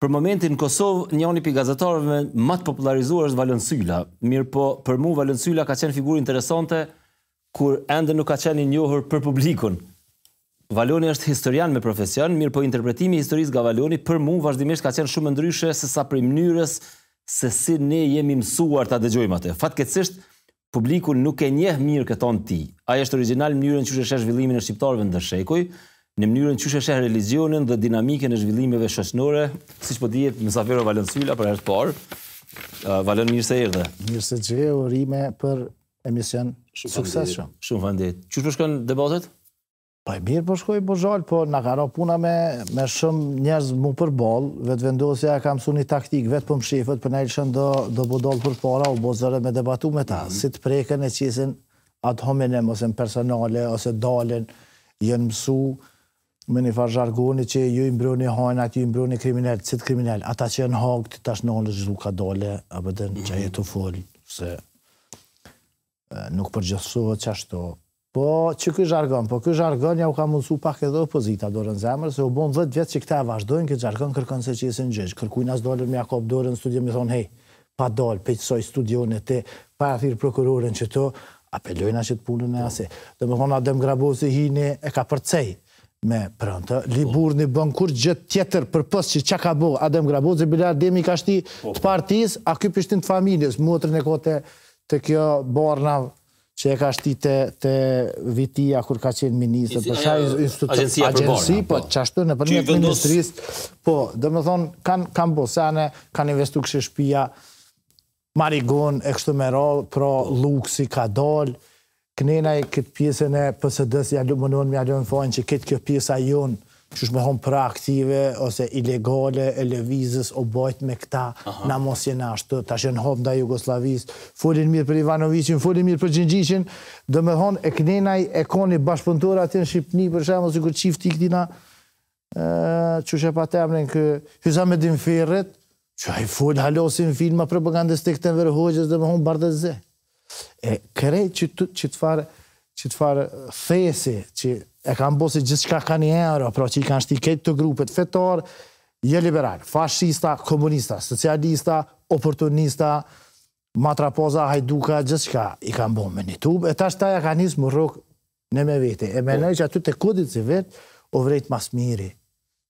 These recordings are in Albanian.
Për momentin në Kosovë, një një për gazetarëve më të popularizuar është Valen Sylla. Mirë po, për mu Valen Sylla ka qenë figurë interesante, kur endë nuk ka qenë njohër për publikun. Valoni është historian me profesion, mirë po interpretimi historisë ga Valoni, për mu vazhdimisht ka qenë shumë ndryshe se sa prej mnyrës se si ne jemi mësuar të dëgjojmë atë. Fatë publiku publikun nuk e njehë mirë këton ti. Aja është original mnyrën që që shesh zhvillimin e shqiptarëve në dërshekuj, në mënyrën që sheshe religionin dhe dinamike në zhvillimeve shoshnore, si që po dhjetë, Mësafero Valen Sylla, për e është parë, Valen mirë se erë Mirë se gjë, u rime për emision sukses shumë. Shumë fandit. Që që përshkën po debatet? Pa po e mirë përshkojnë, po zhalë, po, po në karo puna me shumë njerëz mu për bolë, vetë vendosja ka mësu një taktikë, vetë për më për nëjë shën do për para, u bozërë me debatu me ta, mhm. si të prejken e qizin atë hominem, ose në personale, ose dalin, jenë mësu, me një farë zhargoni që ju i mbroni hajna, ju i mbroni kriminell, citë kriminell, ata që janë hangë të tash në onë ka dole, a bëdën po që jetë u folë, se nuk përgjësohë që ashtu. Po, që këj zhargon? Po, këj zhargon ja u ka mundësu pak edhe opozita dorën zemër, se u bon 10 vjetë që këta e vazhdojnë, këj zhargon kërkon se që jesë në gjëshë. Kërkuj nësë dollën me Jakob dorën, studion me thonë, hej, pa dollë, pejtësoj studion e te, pa e thirë prokurorën që to, apelojnë ashtë punën e ase. Dhe me thonë, Adem Grabozi hine e ka përcej, me prëntë. Liburni bën kur gjëtë tjetër për pësë që që ka bo, Adem Grabozi, Bilar Demi ka shti po, po. të partiz, a kjo pështin të familjes, mutrën e kote të kjo borna që e ka shti të, vitia kur ka qenë ministrë, për shaj institucionë, agjensi, për po, po, qashtu në përmjet vendos... ministrisë, po, dhe më thonë, kanë kan bosane, kanë investu kështë shpia, marigon, e kështu me pro, luksi, ka dolë, knenaj këtë pjesën e PSD-s ja lumonon më në fajnë që këtë kjo pjesa jonë që shme hon proaktive ose ilegale e levizës o bajt me këta Aha. na mos jena ashtu, ta shen hop nda Jugoslavis, folin mirë për Ivanovicin, folin mirë për Gjengjicin, dhe me hon e knenaj e koni bashkëpëntor atë në Shqipni, për shemë, si kur qift i këtina, që shë pa temrin kë, hysa me din ferret, që a fol halosin filma propagandës të këtën verë hoqës dhe me hon bardëzë e kërej që të, që të farë që të farë uh, thesi që e kanë bosi gjithë qka ka një euro pra që i kanë shti ketë të grupet fetor, je liberal, fashista, komunista socialista, oportunista matrapoza, hajduka gjithë shka i kanë bosi me një tub e ta shta ja ka njësë më rrëk në me vete e me po. nëjë që aty të kodit si vetë o vrejtë mas miri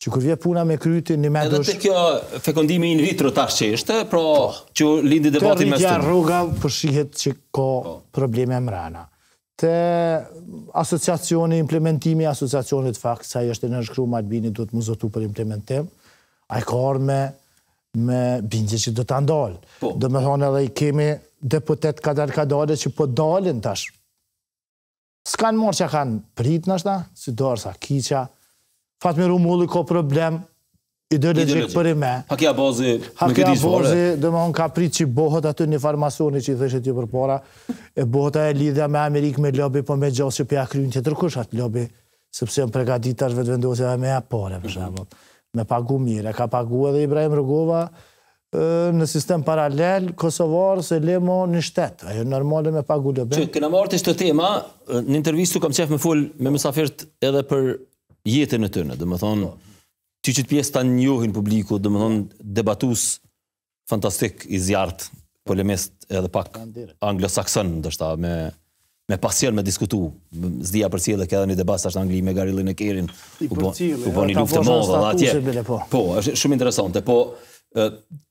që kur vje puna me kryti një me dush... Edhe të kjo fekondimi in vitro tash që ishte, pro po. që lindi debati me stërë. Të rritja rruga përshihet që ka po. probleme më rana. Të asociacioni, implementimi asociacionit fakt, sa i është në nëshkru ma të bini, du të mu zotu për implementim, a i karë me me bindje që do të ndalë. Po. Do me thonë edhe i kemi deputet kadar kadare që po dalin tash. Ska në morë që kanë prit shta, si dorë sa kiqa, Fatmir Umulli ka problem, i dhe dhe gjekë për i me. Hakja Bozi, Hakja me këtë ishë vore. Hakja dhe më unë ka pritë që bohët aty një farmasoni që i ti ju para, e bohët e lidhja me Amerikë me lobby, po me gjosë që pja kryin që tërkush atë lobby, sepse më pregatit është vetë vendosja dhe me e pare, për shemë. Me pagu mire, ka pagu edhe Ibrahim Rëgova në sistem paralel, Kosovar, se lemo në shtetë, ajo normalë me pagu lobby. Që, këna marrë të shtë tema, në intervistu kam qef me full me mësafirt edhe për jetën e tënë, domethënë më thonë, ty që të pjesë të njohin publiku, domethënë më thonë, debatus fantastik i zjartë, polemist edhe pak anglosakson ndoshta me, me pasion me diskutu, zdia për që edhe këdhe një debas ashtë Angli me Garillin e Kerin, u bo, u një luft të modhë dhe atje. Po. po. është shumë interesante, po,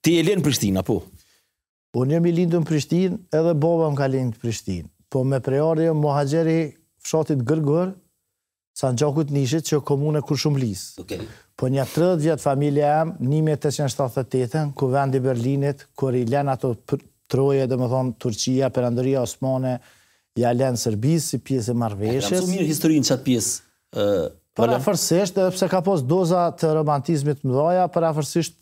ti e lën Prishtin, apo? Po, një mi lindu Prishtinë, edhe baba më ka lindë Prishtinë, po me preori e Mohajgjeri fshatit Gërgër, sa në gjokut nishit që komune kur shumë lis. Po një 30 vjetë familje emë, 1878-ën, ku vendi Berlinit, kur i len ato troje, dhe më thonë, Turqia, Perandëria, Osmane, i ja len Sërbis, si pjesë e pra, marveshës. Kërëm su mirë historinë qatë pjesë? Uh, para po fërsisht, pse ka pos doza të romantizmit më dhoja, para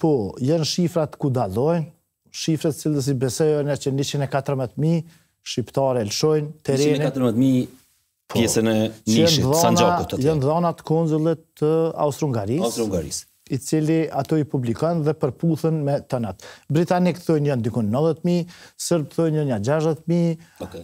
po, jenë shifrat ku dalojnë, shifrat cilës i besejojnë që 114.000 shqiptare lëshojnë, terenit... 114.000 Po, pjesën e nishit, Sanxhokut aty. Janë dhënat konsullit të Austro-Ungarisë. Austro-Ungarisë i cili ato i publikon dhe përputhen me të natë. Britanik thonë janë dikun 90.000, sërb thonë janë 60.000, okay.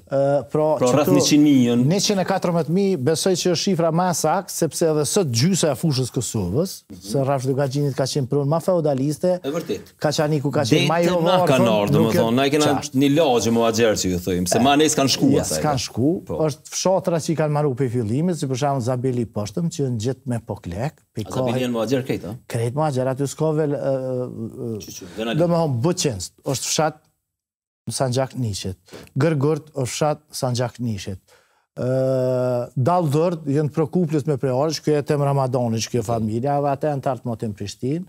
pra rrëth 100.000 114.000, besoj që është shifra ma sak, sepse edhe sot gjysë e fushës Kosovës, mm -hmm. se rrafsh duka gjinit ka qenë prunë ma feudaliste, e ka qenë niku ka qenë ma i rovorë. Dejtë ka nërë, dhe më thonë, na i kena një logjë më agjerë që ju thëjmë, se e, ma ne s'kan shku S'kan shku, po. është fshatra që i kanë maru për fillimit, si përshamë Zabili Pështëm, që në me poklek, A Zabili janë më Krejtë ma, gjera të skovel, Do me honë, bëqenës, është fshatë në Sanjak Nishet. Gërgërt është fshatë Sanjak Nishet. Dalë dërtë, jënë të prokuplis me prejarës, kjo e tem Ramadoni, kjo familja, dhe atë e në tartë motin Prishtin,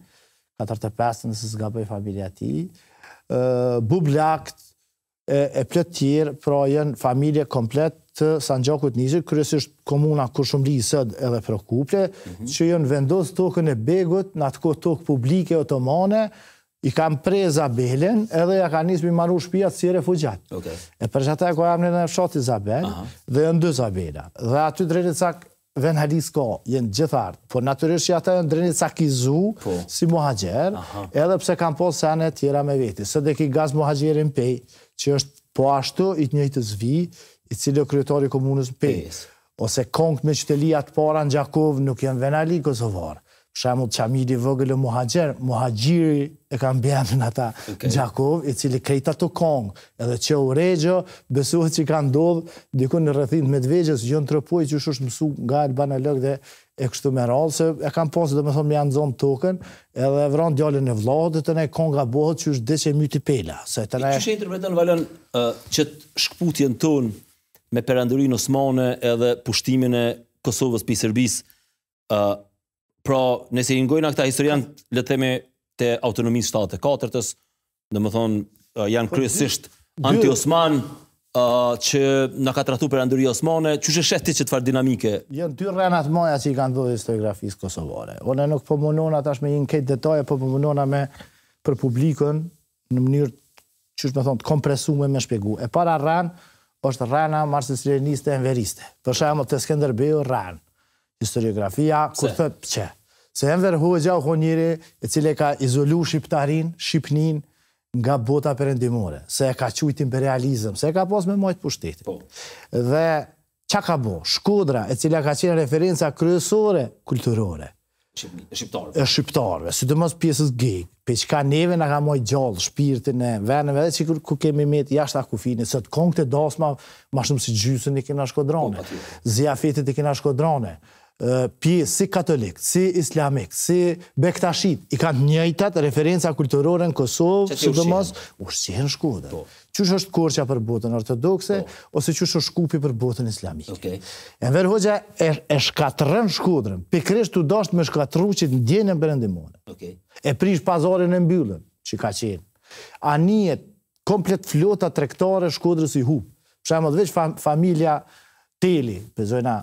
45 nësë s'ga bëj familja ti. Bublakt, e plëtirë, pra jënë familje komplet, të San Gjokut Nisi, kërësisht komuna kërë shumë li edhe për kuple, mhm. që jënë vendosë tokën e begut, në atë kohë tokë publike otomane, i kam prej Zabelin, edhe ja ka njësë mi maru shpia të si refugjat. E për që ata e kohë jam një në shati Zabel, dhe jënë dë Zabela. Dhe aty drejnë të cak ven halis ka, jenë gjithartë, por naturisht që ata jënë drejnë cak i zu, po. si muhajgjer, edhe pse kam po sene tjera me veti. Së dhe ki gaz muhajgjerin pej, që është po ashtu i të njëjtë zvi, i cili o kryetori komunës 5, Pes. ose kongë me qytelia të para në Gjakovë nuk janë venali Kosovarë. Shemull Qamidi Vogel e Muhajgjer, Muhajgjiri e kam bjendën ata okay. Gjakov, i cili krejta të kongë, edhe që u regjo, besuhet që i ka ndodhë, dikun në rëthin me dvegjës, gjë në tërpoj që shush mësu nga e lëbana lëk dhe e kështu më rallë, se e kam ponë se dhe me thonë me janë zonë token, edhe e vronë djallën e vlohët, dhe të ne konga bohët që është dhe që e myti pela. Se të ne... Që shë interpretën valen që të shkputjen tonë me perandërinë osmane edhe pushtimin e Kosovës pi Serbis. Uh, pra, nëse i ngojnë këta historian, le themi të autonomisë shtatë të katërtës, dhe më thonë, uh, janë po, kryesisht anti-osman, uh, që në ka tratu perandërinë osmane, që që shëhti që të farë dinamike? Jënë dy rrenat moja që i kanë dhëdhë historiografisë kosovare. Ona nuk nuk po përmonona, tash me i në këtë detaj, përmonona po me për publikën, në mënyrë, që me thonë, të kompresume me shpegu. E para rranë, është rana marsis leniste e enveriste. Për shemë të Skenderbeu Rana. Historiografia, kur thët që. Se Enver hu e gjau honjiri e cile ka izolu Shqiptarin, Shqipnin, nga bota përendimore. Se e ka qujt imperializm, se e ka posë me mojt pushtetit. Po. Dhe qa ka bo? Shkodra, e cile ka qenë referenca kryesore kulturore. E shqiptarëve, si të mësë pjesës gejnë, për që ka neve nga moj gjallë, shpirtin e venëve, dhe sikur ku kemi jashtë akufinit, së të kongë dasma, ma shumë si gjysën i kena shkodrane, po, ziafetit i kena shkodrane, pjesë si katolikë, si islamikë, si bektashit, i kanë njëjtat referenca kulturore në Kosovë, sidomos të mësë, u qësh është korqa për botën ortodokse, po. ose qësh është shkupi për botën islamikë. E në verë hoqa e shkatërën shkodrën, pe kresht të dasht me shkatëru që të ndjenë e mbërëndimone. E prish pazarën e mbyllën, që ka qenë. A një komplet flota trektare shkodrës i hu. Për shemë dhe veç familja teli, për në,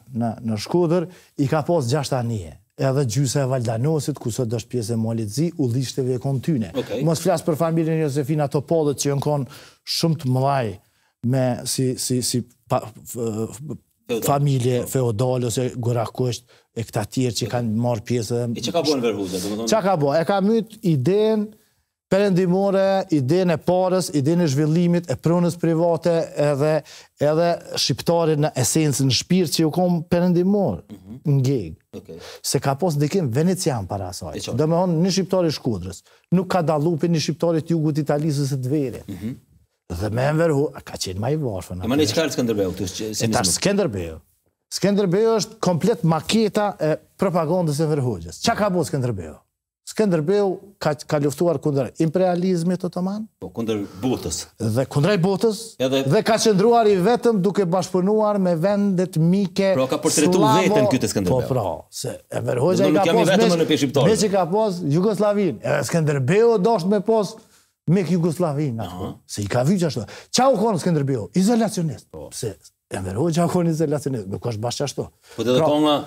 në shkodrë, i ka posë gjashtë anije edhe gjysa e Valdanosit, ku sot është pjesë e Molit Zi, u e kontyne. të Mos flasë për familjen Josefina Topolët, që jënë konë shumë të mëdhaj me si familje feodale ose gurakusht e këta tjerë që kanë marë pjesë dhe... E që ka bo në verhuzën? Që ka bo? E ka mytë idenë përendimore, ide në parës, ide në zhvillimit, e prunës private, edhe shqiptarit në esensë, në shpirë që ju kom përendimore, mhm. në gjegë. Se ka posë në venecian para asaj. Mhm. Dhe me honë, një shqiptarit shkudrës, nuk ka dalupi një shqiptarit jugut italisës e dverit. Dhe me më verhu, a ka qenë ma i varfën. E ma në qëkarë Skenderbeu? E ta Skenderbeu. Skenderbeu është komplet maketa e propagandës e verhugjës. Qa ka posë Skenderbeu? Skënderbeu ka ka luftuar kundër imperializmit otoman, po kundër botës. Dhe kundrej botës, edhe... dhe ka qëndruar i vetëm duke bashkëpunuar me vendet mike. Pra ka portretuar vetën veten këtë Skënderbeu. Po pra, se Enver Hoxha i ka pas vetëm mesh, në pjesë Meçi ka pas Jugosllavin. Edhe Skënderbeu dosh me pas me Jugosllavin. Uh Se i ka vënë ashtu. Çau kon Skënderbeu, izolacionist. Po. Se Enver Hoxha kon izolacionist, nuk ka bash ashtu. Po edhe pra, konga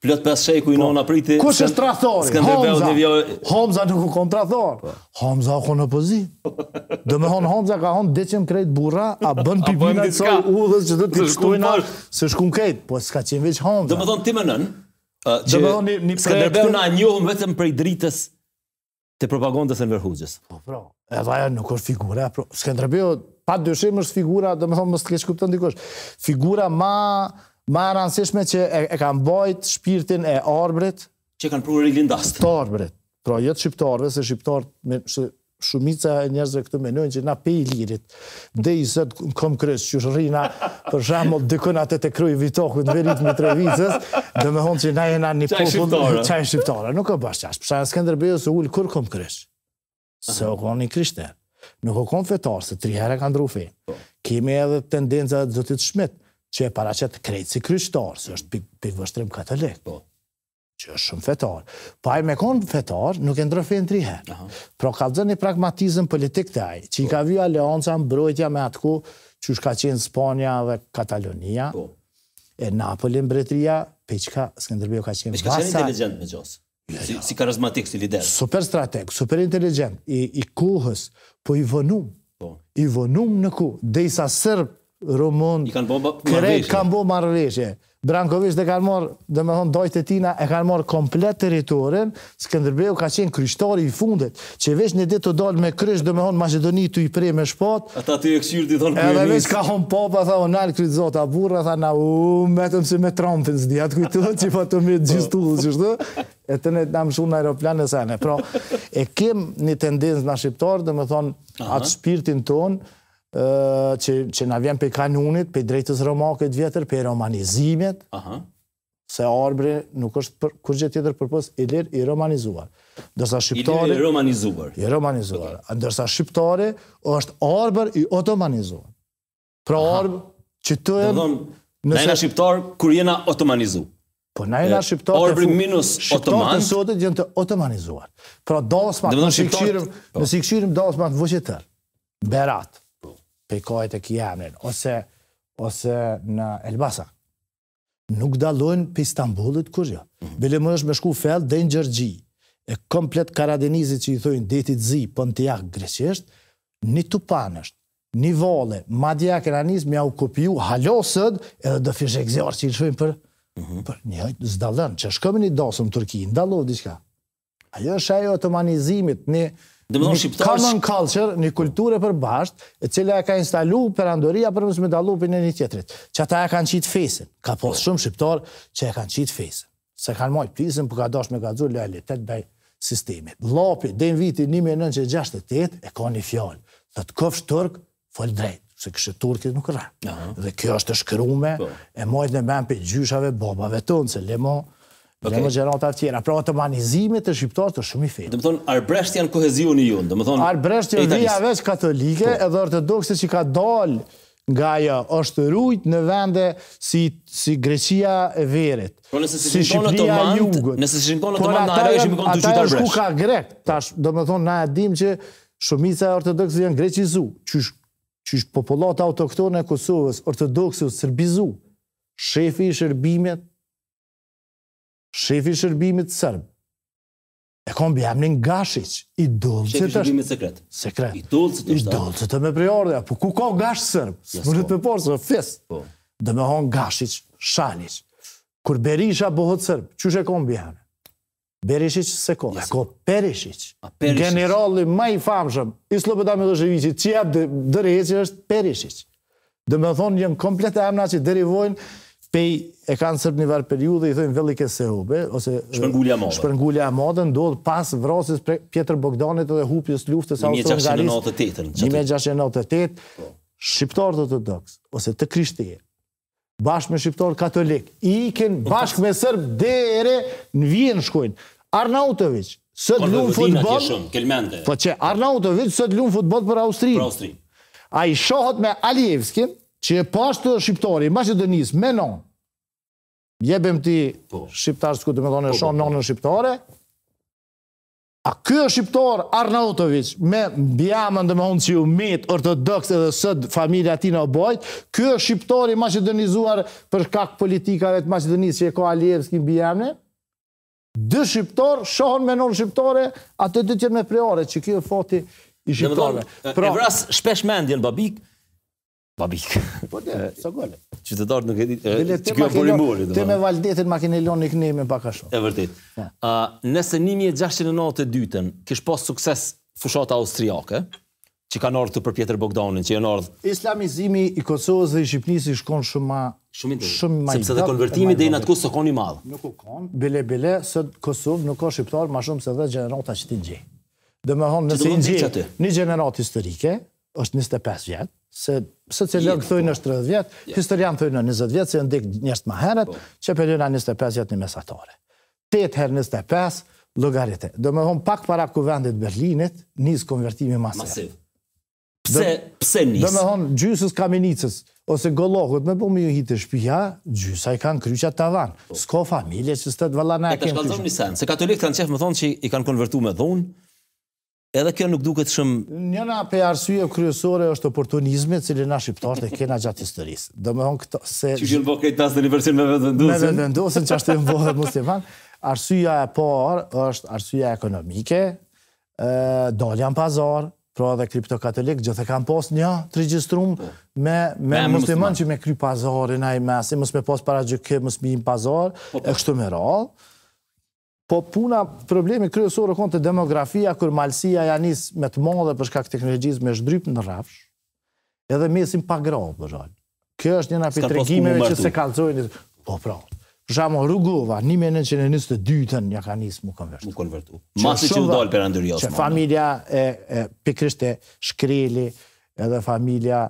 Plot pas sheku i po, non apriti. Kush është trathori? Skënderbeu ne vjen. Homza nuk u kontradhon. Po. Homza u kono pozi. Do me hon Homza ka hon decim kret burra, a bën pipina so udhës që do të shkojnë se shkon kët, po s'ka qenë veç Homza. Do me thon ti më nën. Do me Skënderbeu na njohëm vetëm për dritës të propagandës së Verhuxës. Po pra, e vaja nuk është figura, po Skënderbeu padyshim është figura, do me thon mos të ke kupton dikush. Figura ma ma rëndësishme që e, kanë bajt shpirtin e arbrit që kanë prurë i lindast të arbrit, pra jetë shqiptarve se shqiptar me shumica e njerëzve këtu menojnë që na pe i lirit dhe i zëtë në kom kresh që shërrina për shamo dykon atë të kruj vitohu në verit me trevizës dhe me hon që na jena një popull qaj shqiptare, nuk e bashkë qash përshanë Skender Bejo se ullë kur kom kresh se o konë krishter nuk o konë fetar se tri herë kanë drufe kemi edhe tendenza të zotit shmetë që e paracet krejtë si kryshtar, se është për vështrim katolik, po. që është shumë fetar. Pa e me konë fetar, nuk e ndrë fejnë tri herë. Pro ka dhe një pragmatizm politik të ajë, që i ka po. vjua në mbrojtja me atë ku, që shka qenë Spania dhe Katalonia, po. e në mbretria, pe që ka Skenderbio ka qenë vasa... Pe që ka qenë inteligent me gjosë? Si, si karizmatik, si lider. Super strateg, super inteligent, i, i kuhës, po i vënum, po. i vënum në ku, dhe i sa sërbë Rumund, I kanë bo kret marveshje. Brankovic dhe kanë morë, dhe me thonë, dojtë e tina, e kanë morë komplet teritorin, Skëndërbeu ka qenë kryshtari i fundit, që vesh në ditë të dalë me krysh, dhe me thonë, Macedoni të i prej me shpot, ata të thonë, edhe vesh ka hom popa, tha, o nalë krytë zotë, a burra, tha, na, u, metëm si me trompin, zdi, atë kujtu, që fa po të me gjistu, po. që shtu, e të ne të nam shumë në aeroplan e sene, pra, e kem një tendencë në shqiptarë, dhe me thonë, atë shpirtin tonë, që, që na vjen për kanunit, për drejtës romakët vjetër, për romanizimet, se arbre nuk është kur gjithë tjetër përpës i lirë i romanizuar. shqiptare... I lirë i romanizuar. I romanizuar. ndërsa shqiptare është arbër i otomanizuar. Pra arbre që të e... Dhe nëse... na shqiptar, kur jena otomanizu. Po na jena shqiptar... Arbër minus otoman. Shqiptar të sotët jenë të otomanizuar. Pra dosma... Dhe dhe dhe dhe dhe dhe pejkojt e kjemrin, ose, ose në Elbasa. Nuk dalojnë për Istanbulit kur jo. Mhm. Bile më është me shku fel dhe në Gjergji, e komplet karadenizit që i thujnë detit zi, për në tijak greqisht, një është, një vole, madja kranis me au kopiu halosët edhe do fishek zjarë që i shumë për, mhm. për një hëjtë zdalën, që shkëmë një dosëm Turki, ndalohë diska. Ajo është ajo otomanizimit, një, Dëmëdhon shqiptar... Common culture, një kulturë e për e cila e ka instalu për andoria për mësë me për një një tjetërit. Që ata e kanë qitë fesin. Ka posë po. shumë shqiptar që e kanë qitë fesin. Se kanë mojtë prisin, për po ka dosh me ka dzur lojalitet bëj sistemi. Lopi, dhe në viti 1968, e ka një fjallë. Të të këfsh tërkë, fol drejtë, se kështë turkit nuk rra, Dhe kjo është të shkërume, e mojtë në ben për gjyshave, babave tonë, se lemon, Okay. Dhe më gjerata të tjera. Pra të manizimit të shqiptarë të shumë i fejtë. Dhe më thonë, arbresht janë kohezion i jundë? Thonë... Arbresht janë vija veç katolike po. edhe ortodoxe që ka dalë nga ajo është rujt në vende si si Greqia e verit. Po, si, si shikon ato jugët. nëse si shikon në mand, ajo është më kon të qytetar brek. ka grek, tash domethënë na e dim që shumica e ortodoksëve janë greqizu, qysh qysh popullata autoktone e Kosovës, ortodoksë serbizu. Shefi i shërbimit shefi shërbimit sërb, e kom bi emnin Gashic, i dolë që të shërbimit sekret. Sekret. I dolë që të shërbimit. I dolë me priordja, po ku ka Gash sërb? Së më rritë për porë, së fest. Po. Dhe me honë Gashic, shaniq, Kur Berisha bohët sërb, që shë e kom bi emnin? se ko. E ko Perishiq, Generali ma i famshëm, i Slobeda Miloševiqit, që jep dërheqin është Perishiq, Dhe me thonë, njën komplet e emna që derivojnë pej e kanë sërb një varë periude, i thëjnë velike se hube, ose shpërngullja modën, shpërngullja modën pas vrasës për Pjetër Bogdanit dhe hupjës luftës austro-ngarisë, 1698, një po. shqiptar të të doks, ose të krishtije, bashkë me shqiptar katolik, i ken bashkë me sërb dhe ere në vjenë shkojnë, Arnautovic, të lumë futbol, kelmende. po që Arnautovic, të lumë futbol për Austrinë, a i shohët me Alijevskin, që e pashtë shqiptari, ma që me non, jebem ti po. shqiptarës s'ku të me thonë e po, shonë po, nonë shqiptare, a kjo shqiptar Arnautovic, me bjamën dhe me hunë që ju mitë, ortodoxe edhe sëtë familja ti në bojtë, kjo shqiptari ma që dënizuar për kak politikave të ma që që e ka Alievski në bjamën, dë shqiptarë, shohën me nonë shqiptare, atë të të me priore që kjo e foti i shqiptarëve. Pra, e vras shpesh mendjen, babikë, Babik. Po dhe, sa gole. Qytetarët nuk e di, ti ke bërë mori. Ti me Valdetin Makineloni ikni me pak a shumë. E vërtet. Ëh, ja. uh, nëse 1692-ën kish pas sukses fushata austriake, që kanë ardhur të Pjetër Bogdanin, që janë ardhur. Islamizimi i Kosovës dhe i Shqipërisë i shkon shumë më shumë më shumë më. Sepse dhe konvertimi deri natkus të koni madh. Nuk u kon. bile bile, sot Kosov nuk ka shqiptar më shumë se 10 gjenerata që ti gjej. Domethënë, nëse një gjenerat historike është 25 vjet se sociologë thuj po. në 30 vjetë, historian thuj në 20 vjetë, se ndikë njështë ma heret, po. që për lëna 25 jetë një mesatare. 8 herë 25, logarite. Do me thonë pak para kuvendit Berlinit, njësë konvertimi masiv. Pse njësë? Do me thonë gjysës kamenicës, ose gologët, me po më ju hitë të shpija, gjysa i kanë kryqat të avan. Po. Sko familje që së të të e kemë kryqat. E të shkallëzëm një sen, se katolikët kanë qefë me thonë që i kanë konvertu me dhunë, Edhe kjo nuk duket shumë... Njëna për arsye kryesore është oportunizme, cilë nga shqiptarët e kena gjatë historisë. Do me honë këto se... Që gjithë në bëhë tasë në një përshin me vendosin? Me vendosin që ashtë të në bëhë musliman. Arsujëja e parë është arsujëja ekonomike, dalja në pazar, pra dhe kriptokatolik, gjithë e kam pas një të regjistrum me, me musliman që me kry pazarin a i mesin, me pas para gjukë, mës mi në pazar, po, po. e kështu me rallë. Po puna problemi kryesorë konë të demografia, kër malsia ja njësë me të modhe për shkak këtë teknologjisë me shdrypë në rafsh, edhe mesin pa për po shalë. Kjo është njëna për tregimeve që se kalzojnë. Po pra, shamo rrugova, njëme në që në njësë të dyjtën një ka njësë mu konvertu. Masë që u dalë për andërjotë. Që familja e kryshte shkreli, edhe familja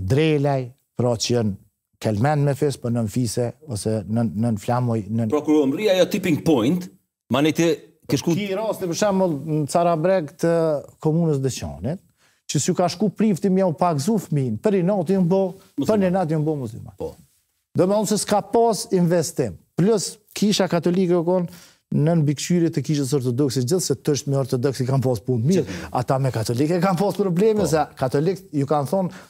drelaj, pra që jënë kelmen me fis, po nën fise, ose nën flamoj... Prokuror, më rria jo tipping point, ma në të kishku... Ki rast për përshemë në cara breg të komunës dhe qanit, që si ka shku prifti mja u pak zuf min, për i nati ju mbo, për i nati ju mbo muzima. Po. Do me unë se s'ka pas investim, plus kisha katolikë jo konë, në në bikëshyri të kishës ortodoksi gjithë, se të me ortodoksi kanë pas punë mirë, ata me katolikë e kanë pas probleme, po. se katolikë ju kanë thonë,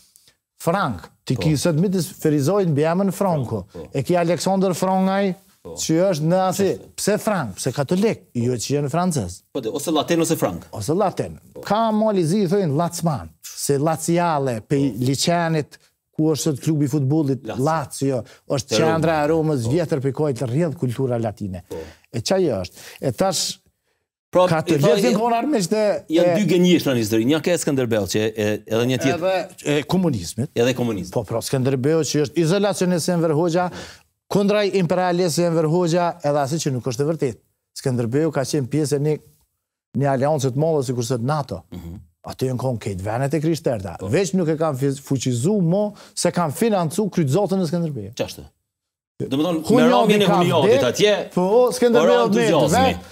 Frank, ti po. ki së të mitis ferizojt në bjamen Franko, po, po. e ki Aleksandr Frankaj, që është në asi, pse Frank, pse katolik, ju jo e që jenë francesë. Ose Latin, ose Frank. Ose laten. Ka mali zi, i thëjnë, lacman, se laciale, pe liqenit, ku është të klubi futbolit, lacio, është qendra e romës, vjetër për kojtë rrëdhë kultura latine. E qaj është? E tash, Pra, ka të lezin kon armisht e... Ja dy genjish në histori, një ka Skënderbeu që edhe një tjetë... Edhe komunizmit. Edhe komunizmit. Po, pra, Skënderbeu që është izolacionisë e në vërhoqa, kundraj imperialisë e në vërhoqa, edhe asë që nuk është të vërtit. Skënderbeu ka qenë pjesë e një aliancët mollë, si kurse të NATO. Mhm. të janë konë kejtë venet e kryshterta. Po. Veç nuk e kam fuqizu mo, se kam financu krytëzotën e Skënderbeut. Qashtë? Dhe më tonë, në rogjën e hunjotit atje, po, s'kende me o dhe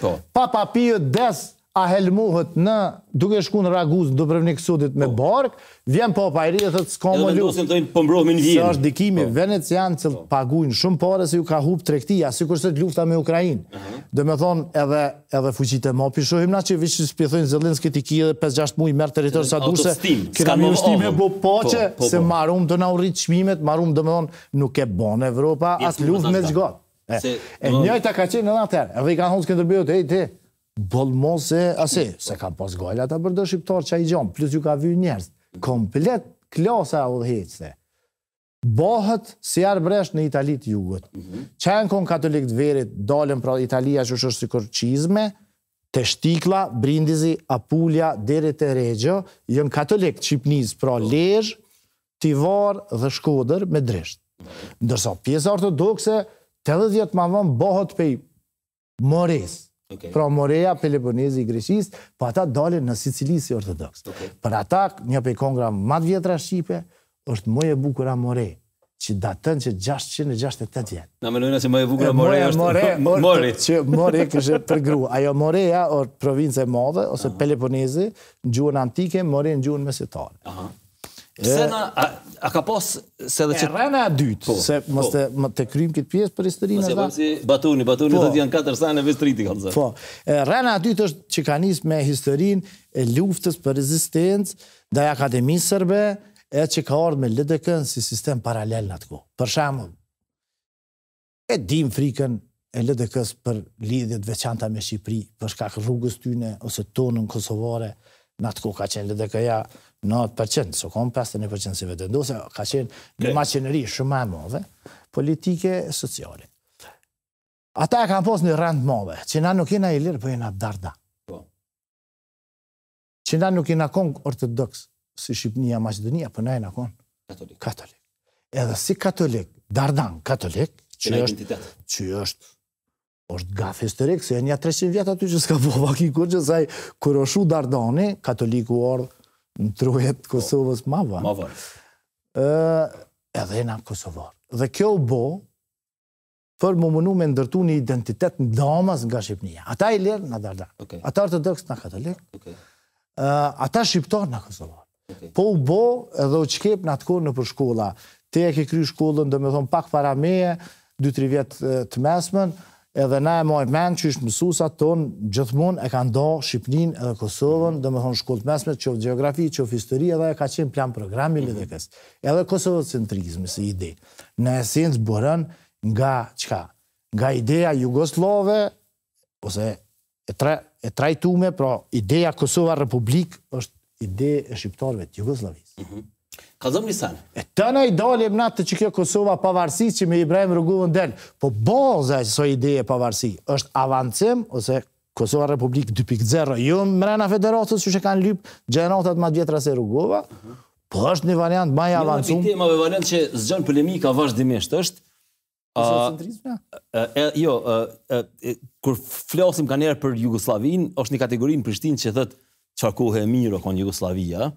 të pa papijët desë, a helmuhet në duke shku në Raguz në Dubrovnik Sudit me po. bark, vjen po pa i rrit thot s'ka më lu. Do të thonë po mbrohmin vjen. Sa është dikimi po. venecian që po. paguajn shumë parë se ju ka hub tregtia, sikur se lufta me Ukrainë. Uh -huh. Domethën edhe edhe fuqitë më pi shohim na që vetë s'pi thonë Zelenski ti ki edhe 5-6 muaj merr territor sa duse. Ka më ushtim e bë po, po, se po. marrum do na urrit çmimet, marrum domethën nuk e bën Evropa as luftë me zgjat. E, e njëjta ka qenë edhe atëherë. Edhe i ka kanë thonë Skënderbeut, "Ej ti, bolmose, ase, se ka pas gajla ta bërdo shqiptar që a i gjonë, plus ju ka vy njerës, komplet klasa u dhejtëse, Bohët si arë bresh në Italit jugët. Mm -hmm. Qenë kon katolik të verit, dalën pra Italia që është si kërqizme, të shtikla, brindizi, apulja, dere të regjo, jënë katolik të qipniz, pra oh. lejsh, tivar dhe shkoder me dresht. Ndërsa, pjesë ortodokse, të dhe dhjetë ma vënë bohët pej mëres, Okay. Pra Morea, Peloponezi i Greqis, po ata dalin në Sicili si ortodoks. Okay. Për ata, një pej kongra madh vjetra Shqipe, është më e bukura Morea që datën që 668 vjet. Në menojnë se si më e vukra Moreja është more, more, Mori. Që Mori përgru. Ajo Moreja është provinës e modhe, ose Peloponezi, në gjuhën antike, Mori në gjuhën mesitare. Pse na a, ka pas se edhe çrrena e dytë. Po, se po. mos të më të krym këtë pjesë për historinë atë. Si batuni, batuni po, do të janë katër sa në vestriti ka thënë. Po. Rrena e dytë është që ka nisë me historinë e luftës për rezistencë ndaj Akademisë Serbe, e që ka ardhë me LDK në si sistem paralel në atë kohë. Për shamë, e dim frikën e LDK-s për lidhjet veçanta me Shqipri, për shkak rrugës tyne ose tonën kosovare, në ka qenë LDK-ja, 9%, së kom 51% si vetë ndosë, ka qenë një maqeneri shumë e modhe, politike, sociale. Ata e kam posë një rand modhe, që na nuk jena i lirë, po jena darda. Po. Që na nuk jena kong ortodoks, si Shqipnia, Macedonia, po na jena kongë katolik. Edhe si katolik, dardan katolik, që është, që është, është gafë historik, se e një 300 vjetë aty që s'ka po vaki kur që saj kërëshu dardani, katoliku ordë, në trujet Kosovës ma vërë. Ma vërë. Edhe e na Kosovarë. Dhe kjo u bo, për më mënu me ndërtu një identitet në damas nga Shqipënia. Ata i lirë në dardar. Ata ortodoks dërgës në këtë lirë. Ata shqiptar në Kosovarë. Po u bo edhe u qkep në atë konë në përshkolla. Te e ke kry shkollën, dhe me thonë pak para meje, 2-3 vjetë të mesmen, edhe na e mojë menë që ishë mësusat tonë gjithmonë e ka ndo Shqipnin edhe Kosovën, dhe me thonë shkullt mesme, që ofë geografi, që ofë histori, edhe ka qenë plan programi mm. dhe kësë. Edhe Kosovët centrizmi, si ide. Në esenës bërën nga qka? Nga ideja Jugoslove, ose e, tre, e trajtume, pra ideja Kosova Republik është ide e Shqiptarve të Jugoslavisë. Mhm. Ka dhëmë një sanë. E të në i dalim natë që kjo Kosova pavarësi që me Ibrahim Rëguvën del, po boza e so ideje pavarësi, është avancim ose Kosova Republik 2.0, ju jo, mrena federatës që që kanë lypë gjenatat ma djetra se Rëguva, po është një variant ma i avancum. Një në pitimave variant që zgjën polemika vazhdimisht është, Jo, kur flasim ka njerë për Jugoslavin, është një kategorin për shtinë që thëtë qarkohë e mirë o konë Jugoslavia,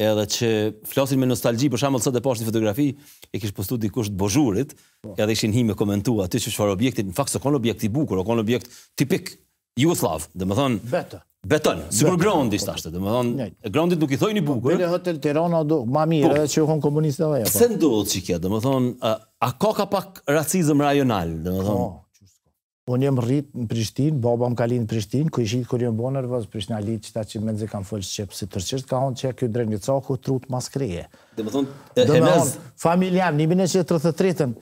edhe që flasin me nostalgji, për shembull sot e pashë një fotografi e kish postu dikush të bozhurit, oh. edhe ishin himë komentua aty që çfarë objekti, në fakt kanë objekt i bukur, o kon objekt tipik Jugoslav, domethënë beta. Beton, sigur grondi thashë, domethënë grondit nuk i thoin i bukur. Bele Hotel Tirana do më mirë po. edhe që kanë komunistë ajo. Pse po. ndodh çike, domethënë a, a ka ka pak racizëm rajonal, domethënë. Oh. Unë po jëmë rritë në Prishtinë, baba më ka kalinë në Prishtinë, ku i shqitë kur jam bo nërvëzë, Prishtinë alitë që ta që menzi kam fëllë shqepë si tërqështë, ka onë që e kjo drejnë një cako të mas kreje. Dhe më e mezë... Familja, një minë që të rëthë të rritën,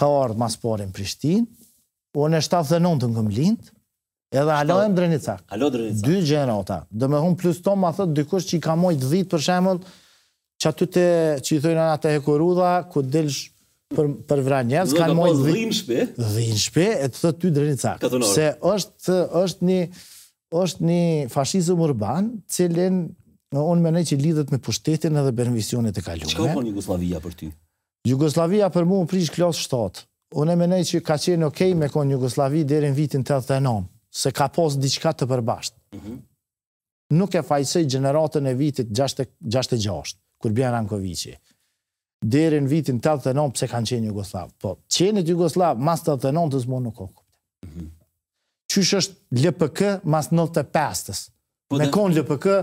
ka orë mas pori në Prishtinë, unë e shtafë dhe nëndë në mëllindë, edhe alo e më drejnë një cakë. Alo drejnë ma cakë. Dhe që aty të që i thujnë anë atë e hekoru ku delsh për, për vranjevës, kanë mojë dhe... dhinë shpe. shpe, e të të ty drenicak. cakë. Se është, është një është një fashizëm urban, cilin unë menej që lidhet me pushtetin edhe bërëmvisionit e kalume. Qëka u konë Jugoslavia për ty? Jugoslavia për mu më prish klasë shtatë. Unë menej që ka qenë okej okay me konë Jugoslavi dherën vitin 89, se ka posë diqka të përbashtë. Mhm. Nuk e fajsej generatën e vitit 66, kur bjerë Rankovici deri në vitin 89 pse kanë qenë jugosllav. Po, qenë jugosllav mas 89-s më nuk kanë. Mhm. Qysh është LPK mas 95-s? Po, me kon LPK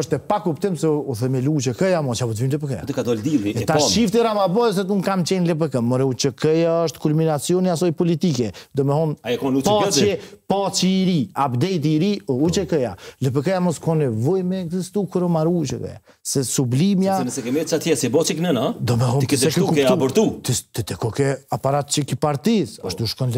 është e pa kuptim se u themi lu që këja, mo që po të vim LPK. Dhe ka dolë dili, e pomë. Ta shifti rama e se të unë kam qenë LPK, mëre u që këja është kulminacioni asoj politike, dhe me honë, po, që i ri, update i ri, u që këja. LPK e mos kone voj me eksistu kërë maru u që këja. Se sublimja... Se nëse keme që atje, se bo që këne, no? Dhe me e abortu. Të te koke aparat që është u shkon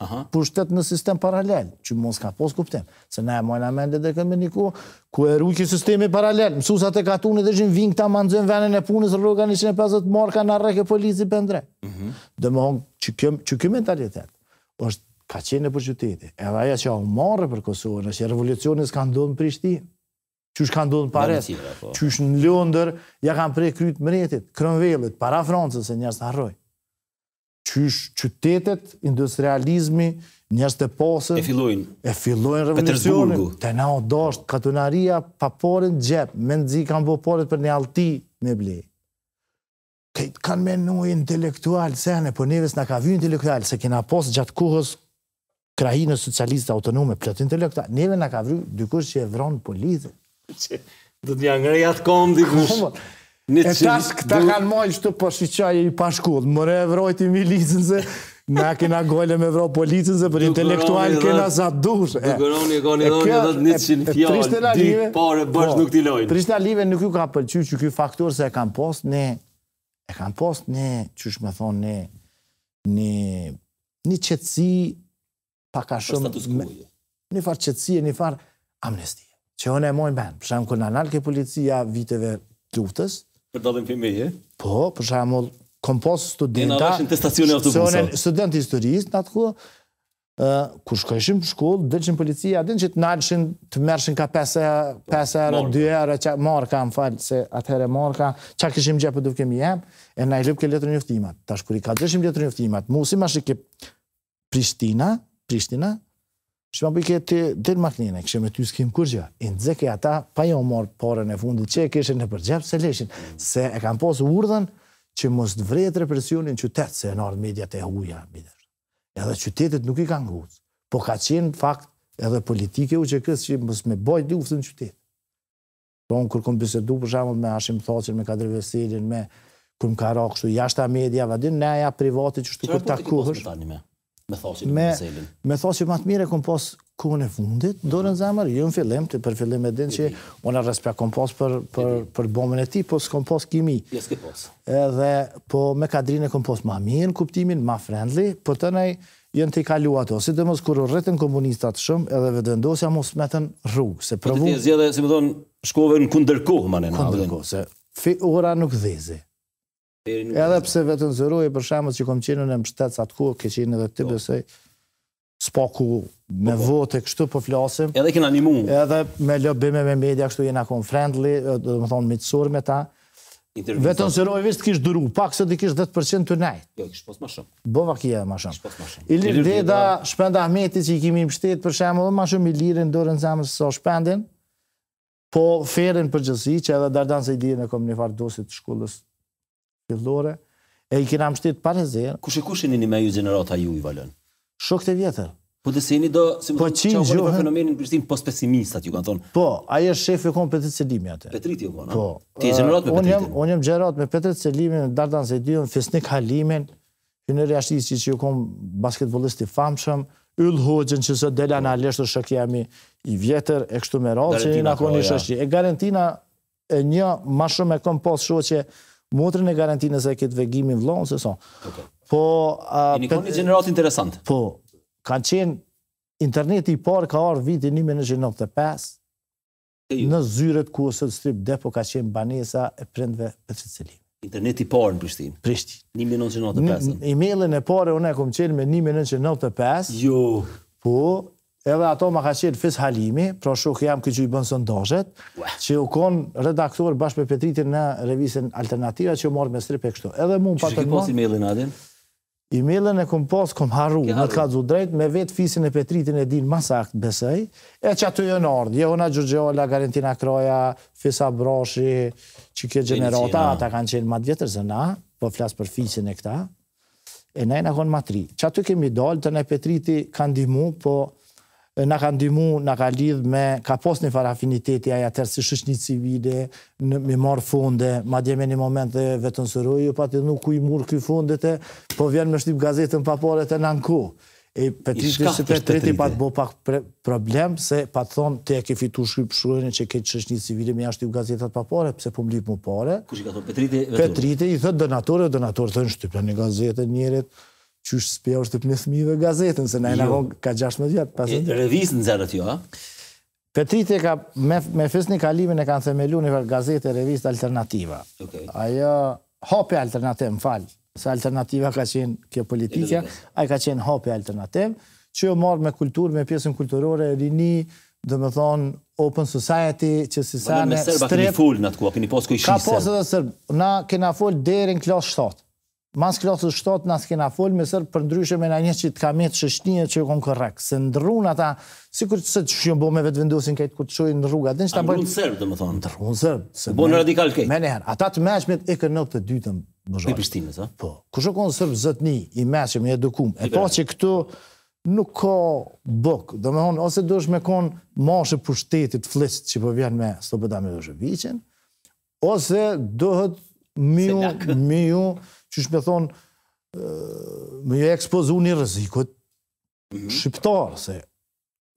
Aha. shtetë në sistem paralel, që mos ka posë kuptim, se na e mojnë amende dhe këmë një ku, ku e rujë që sistemi paralel, mësusat e katunit dhe gjinë vingë ta manzën venën e punës, rruga 150 marka në rreke polizit për ndre. Mm Dhe më hongë që kjo, mentalitet, është ka qene për qyteti, edhe aja që au marrë për Kosovë, në që revolucionit s'ka ndonë në Prishtinë, që është ka ndodhë në Paris, po. që është në Londër, ja kanë prej krytë mretit, para Francës e njërës në arroj qysh qytetet, industrializmi, njerëz të pasur e fillojnë e fillojnë revolucionin. Të na u dosh katunaria pa gjep xhep, me nxi kanë bë për një alti me ble. Ka kanë më një intelektual se po neves na ka vënë intelektual se kena pas gjatë kuhës krahinë socialiste autonome plot intelektual. Neve na ka vënë dykush që e vron politën. Do të ngrejat kom dikush. Po, Një e tas këta kanë mojnë shtu për po shqyqaj i pashkull. Mëre e vrojti mi licën se... Na kena gole me vroj po licën se për intelektual kena sa dush. Du gëroni e koni dhoni edhe të një po, bësh nuk t'i lojnë. Trishtë alive nuk ju ka përqy që kjo faktur se e kam post ne, e kam post ne, që shme thonë ne, ne, një qëtësi paka shumë... status kuje. Jo. Një farë qëtësi e një farë amnestie. Që hënë e mojnë ben, përshem kërë në nalë policia viteve të 2012, për dalin fëmije? Po, për shemull, kom studenta... E në vashin të stacioni autobusat? Student historisë, në atë ku, Uh, kur shkojshim për shkollë, dëgjim policia, adin që të nalëshim, të mërshin ka 5 erë, 2 erë, që marka, më falë, se atëhere marka, që këshim gjepë për duke mi jemë, e në i lupë ke letër njëftimat. Tash, Ta i ka dëgjim letër njëftimat. Mu si ma shikip Prishtina, Prishtina, Shpa më bëjke të dhe në makënjën e ty s'kim kur gjë. I nëzëke ata pa jo marë pare në fundit që e këshën në përgjep se leshin. Se e kam posë urdhen që mos të vrejt represionin qytetë se e nërën media të e huja. Edhe qytetet nuk i kanë në Po ka qenë fakt edhe politike u që kësë që mos me bajt një uftën qytet. Tonë po kërë këmë bësedu për shamët me ashim thacin, me Kadri veselin, me këmë karakështu, jashtë a media, vadin, neja private që shtu Me thosin me selin. Me thosin më të mirë kom pas kohën e fundit, mm -hmm. dorën zemër, jo në fillim, të për fillim e din që unë e respekt pra kom pas për, për, për bomën e ti, po s'kom pas kimi. Jes ke pas. Edhe, po me kadrin e kom pas ma mirë kuptimin, ma friendly, po të nej, t'i kalu ato, si dhe mos kërë rritën komunistat shumë, edhe vëdëndosja mos metën rrugë, se po provu... Po të ti e zjedhe, si më thon shkove në kunderko, manen, kunderko, se fi ora nuk dhezi. Edhe pse vetëm zëroi për shkakun që kam qenë në mbështet sa të ku, ke qenë edhe ti po. besoj. Spa ku me po, po. votë kështu po flasim. Edhe kena animu. Edhe me lobim me media kështu jena kon friendly, do të thonë miqësor me ta. Vetëm se roi vetë kish duru, pak se ti 10% të nejt. Jo, kish pos më shumë. Bova kia më shumë. I lirë da shpend Ahmeti që i kimi mbështet për shkakun edhe më shumë i lirë në dorën sa so shpendin po ferën për gjësi që edhe dardan se i dirën e kom një farë dosit të shkullës fillore, e i kina mështit pa në zirë. Kush e kush e një me ju zinërata ju i valen? Shok të vjetër. Po, po të do, si më të që u për fenomenin për post pesimistat ju kanë thonë. Po, aje është shefi e konë Petrit Selimi atë. Petrit ju konë, po, ti e zinërat me Petritin. Unë jam, un jam gjerat me Petrit Selimi, me Dardan Zedion, Fisnik Halimin, hynëri ashti që që ju konë basketbolisti famshëm, Yll Hoxhen që sot dela në Alështër Shakjami i vjetër e kështu me radhë që një në konë i shëshqi. E Garantina e një ma shumë e kom pas shoqe motrën e garantinë nëse e ketë vegimin vlonë, se son. Po, a... një koni generatë interesant. Po, kanë qenë interneti i parë ka arë viti 1995, në zyret ku ose të strip depo ka qenë banesa e prindve të Sicilisë. Interneti i parë në Prishtinë. Prishtinë 1995. E-mailin e parë unë e kam qenë me 1995. Jo. Po, Edhe ato ma ka qenë Fis Halimi, pra shukë jam këtë që i bënë sëndoshet, që u konë redaktor bashkë me Petritin në revisin Alternativa, që u morë me strip e kështu. Edhe mu më patë të mënë... Që shë e-mailin, Adin? E-mailin e këmë posë këmë në të ka dhu drejt, me vetë Fisin e Petritin e din masakt besëj, e që atë e në ordë, Jehona Gjurgjolla, Garantina Kroja, Fisa Broshi, që kje generota, ata kanë qenë matë vjetër zëna, po flasë për Fisin e këta, e nejna konë matri. Që aty kemi dollë, të ne Petriti kanë dimu, po na ka ndihmu, na ka lidh me ka pasni një far afiniteti aja tërë si shëshni civile, në, me marë funde, ma në një moment dhe vetën sërojë, jo pa nuk ku i murë këj fundet e, po vjen me shtip gazetën papore të në nënku. E petit se për treti pa të bo pak problem, se pa të thonë të e ke fitu shkrypë shkrujnë që keqë shëshni civile me ashtu gazetat papore, pse po mlip mu pare. Kush i ka thonë, petriti? Petriti, i donatore, donatore të në shtypë, në gazetën njerit, qysh është të për një dhe gazetën, se nëjë jo. ka 16 vjetë. Pas... E revisë në zërët jo, a? Petriti ka, me, me fësë një kalimin e kanë themelu një për gazetë e revisë alternativa. Ajo, hopi alternativë, më falë, se alternativa ka qenë kjo politikja, a ka qenë hopi alternativë, që jo marë me kulturë, me pjesën kulturore, rini, dhe më thonë, open society, që si sa në strep... Me sërba keni full në të kua, Ka posë edhe sërbë. Na kena full deri në klasë 7 mas klasës shtot nga kena folë, me sërë për ndryshe me nga një që t'ka metë shështinje që jo konë korek. Se ndrun ata, si kur që të shumë bo me vetë vendusin kajtë kur të shojë në rruga. A ndrun sërbë dhe më thonë? Ndrun sërbë. Se bo në radikal kejtë? Mene herë, ata të meshmet e kërë në të dytëm bëzhojë. Për pështimet, a? Po, ku shë konë sërbë zëtëni, i meshme, i edukum, e po që këtu nuk ka bëk, dhe me honë, ose dush me konë mashe për shtetit flisht që po vjen me Slobodan Milošovicin, ose dohet miu, miu, që shme thonë, më ju ekspozu një rëzikot mhm. shqiptarë, se,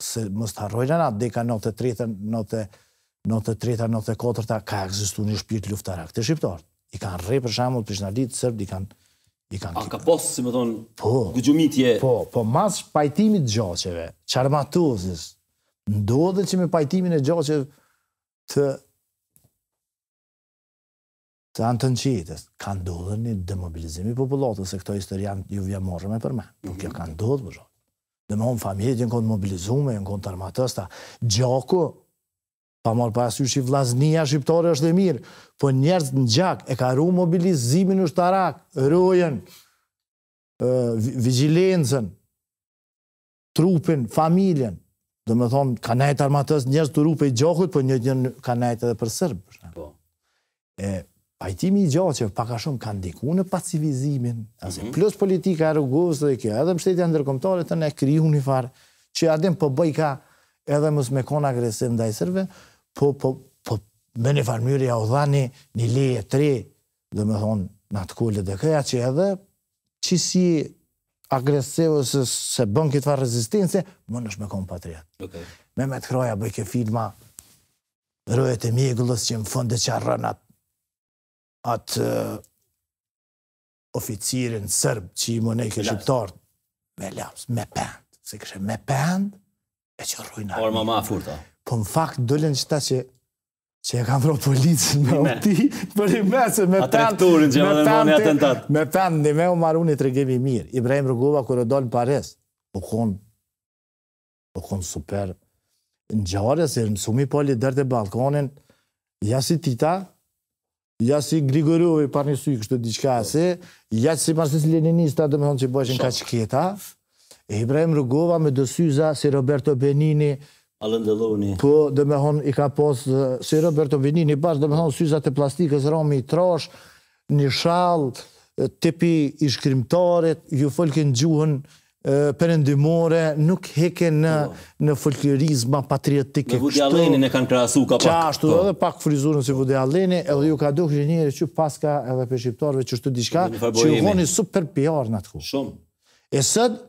se më starojnë atë deka 93-94-ta ka egzistu një shpirt luftarak të shqiptarë. I kanë re për shamu të prishnalit, sërbë, i kanë... I kanë A ka posë, si më thonë, po, gëgjumitje... Po, po, mas pajtimit gjoqeve, qarmatuzis, ndodhe që me pajtimin e gjoqeve të të janë të nëqitës, ka ndodhë një demobilizimi popullatës, se këto histori janë ju vja morë me për me, nuk jo ka ndodhë, bëzhon. Po dhe me onë familit, jënë konë mobilizume, jënë konë të armatës, ta pa morë pas ju që i vlasnia shqiptare është dhe mirë, po njerës në gjak, e ka ru mobilizimin u shtarak, rojen, vigilenzen, trupin, familjen, dhe me thonë, ka najtë armatës njerës të rupe i gjakut, po njët njën ka najtë edhe për sërbë pajtimi i gjatë që paka shumë ka ndiku në pacivizimin, mhm. plus politika e rëgost dhe kjo, edhe mështetja ndërkomtare të ne kriju një farë, që adem po bëj edhe mës me kona agresiv ndaj i sërve, po, po, po me një farë mjëri ja u dhani një leje tre, dhe me thonë në atë kule dhe këja që edhe që si agresivë se se bën këtë farë rezistinëse, më nëshë me konë patriat. Me me të kroja bëjke filma rëve e mjegullës që më fundë dhe që atë oficirin sërbë që i monekë e shqiptartë me laps, me pëndë. Se kështë me pëndë, e që rrujnë armi. Por më ma furta. Po në fakt, dëllën qëta që që e kam vërë policën me u ti, për i mesë, me pëndë, me pëndë, në me u marun i të regjemi mirë. Ibrahim Rëgova, kër e dollën pares, po konë, po konë super në gjarës, se në sumi poli dërë të balkonin, ja si tita, ja si Grigorovi par një sujë kështë diqka po. se, ja si Marsis leninista dhe me thonë që bëshin ka qketa, e Ibrahim Rugova me dësyza si Roberto Benini, Po, dhe me thonë i ka posë, si Roberto Benini bashkë, dhe me thonë syzat e plastikës, romi i trosh, një shalë, tipi i shkrimtarit, ju folkin gjuhën, përëndymore, nuk heke në po. folklorizma patriotike. Në vudjaleni në kanë krahasu ka pak. Qashtu po. edhe pak frizurën si vudjaleni, edhe ju ka dukur kështë njëri që paska edhe për shqiptarve që shtu diqka, që ju honi super pjarë në të ku. Shumë. E sëtë,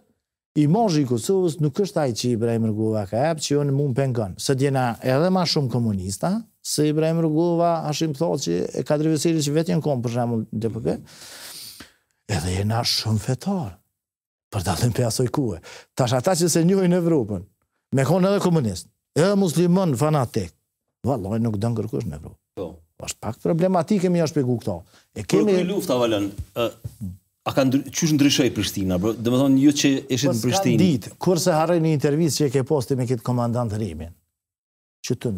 i mojë i Kosovës nuk është taj që Ibrahim Rugova ka ebë, që ju në mund pëngën. Sëtë jena edhe ma shumë komunista, se Ibrahim Rugova ashtë thotë që e ka drevesiri që vetë jenë komë, për shumë në edhe jena shumë fetarë për të dalë për asoj kuë. Tash ata që se njohin Evropën, me konë edhe komunist, edhe musliman fanatik. Vallai nuk do ngërkosh në Evropë. Po. Pas pak problematike më jashtë ku këto. E kemi Për lufta valën. Ë a kanë çysh ndryshoi Prishtina, bro? Domethën ju që ishit në po Prishtinë. Pas kanë ditë, kurse harroi një intervistë që e ke postë me kët komandant Rimin. Që të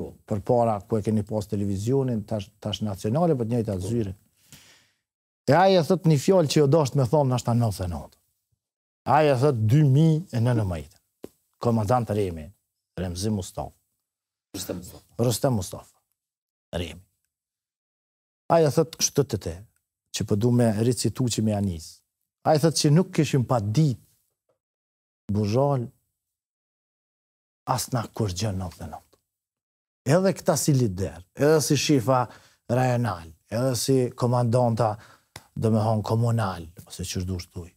po, para, ku e keni postë televizionin, tash tash nacionale për po të njëjtat zyre. Ja, ja sot një fjalë që u jo dosh të më thonë na 99. Ja, Aja thëtë 2.000 e në nëmajtë. Komandantë remi, Remzi Mustafa. Rëste Mustafa. Remi. Aja thëtë kështë të të tëtë, që përdu po me recitu që me Anis. Aja thëtë që nuk këshim pa ditë buzhol asna kur gjenë në të nëmë. Edhe këta si lider, edhe si shifa rajonal, edhe si komandanta dë me thonë komunal, ose qërëdur të tujë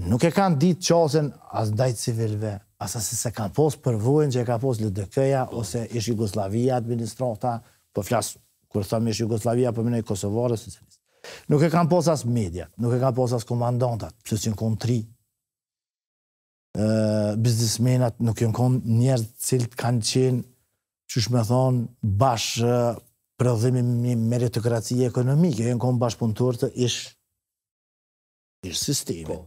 nuk e kanë ditë qasën as ndajtë civilve, as asë se kanë posë për që e ka posë LDK-ja, po. ose ishë Jugoslavia administrata, po flasë, kërë thëmë ishë Jugoslavia, po minë e Kosovare, Nuk e kanë posë as media, nuk e kanë posë as komandantat, plus që në konë tri. biznismenat nuk e në konë njerë cilët kanë qenë, që shme thonë, bashë prodhimi një meritokraci ekonomike, e në konë bashkëpunëtur të ish, ish sistemi. Po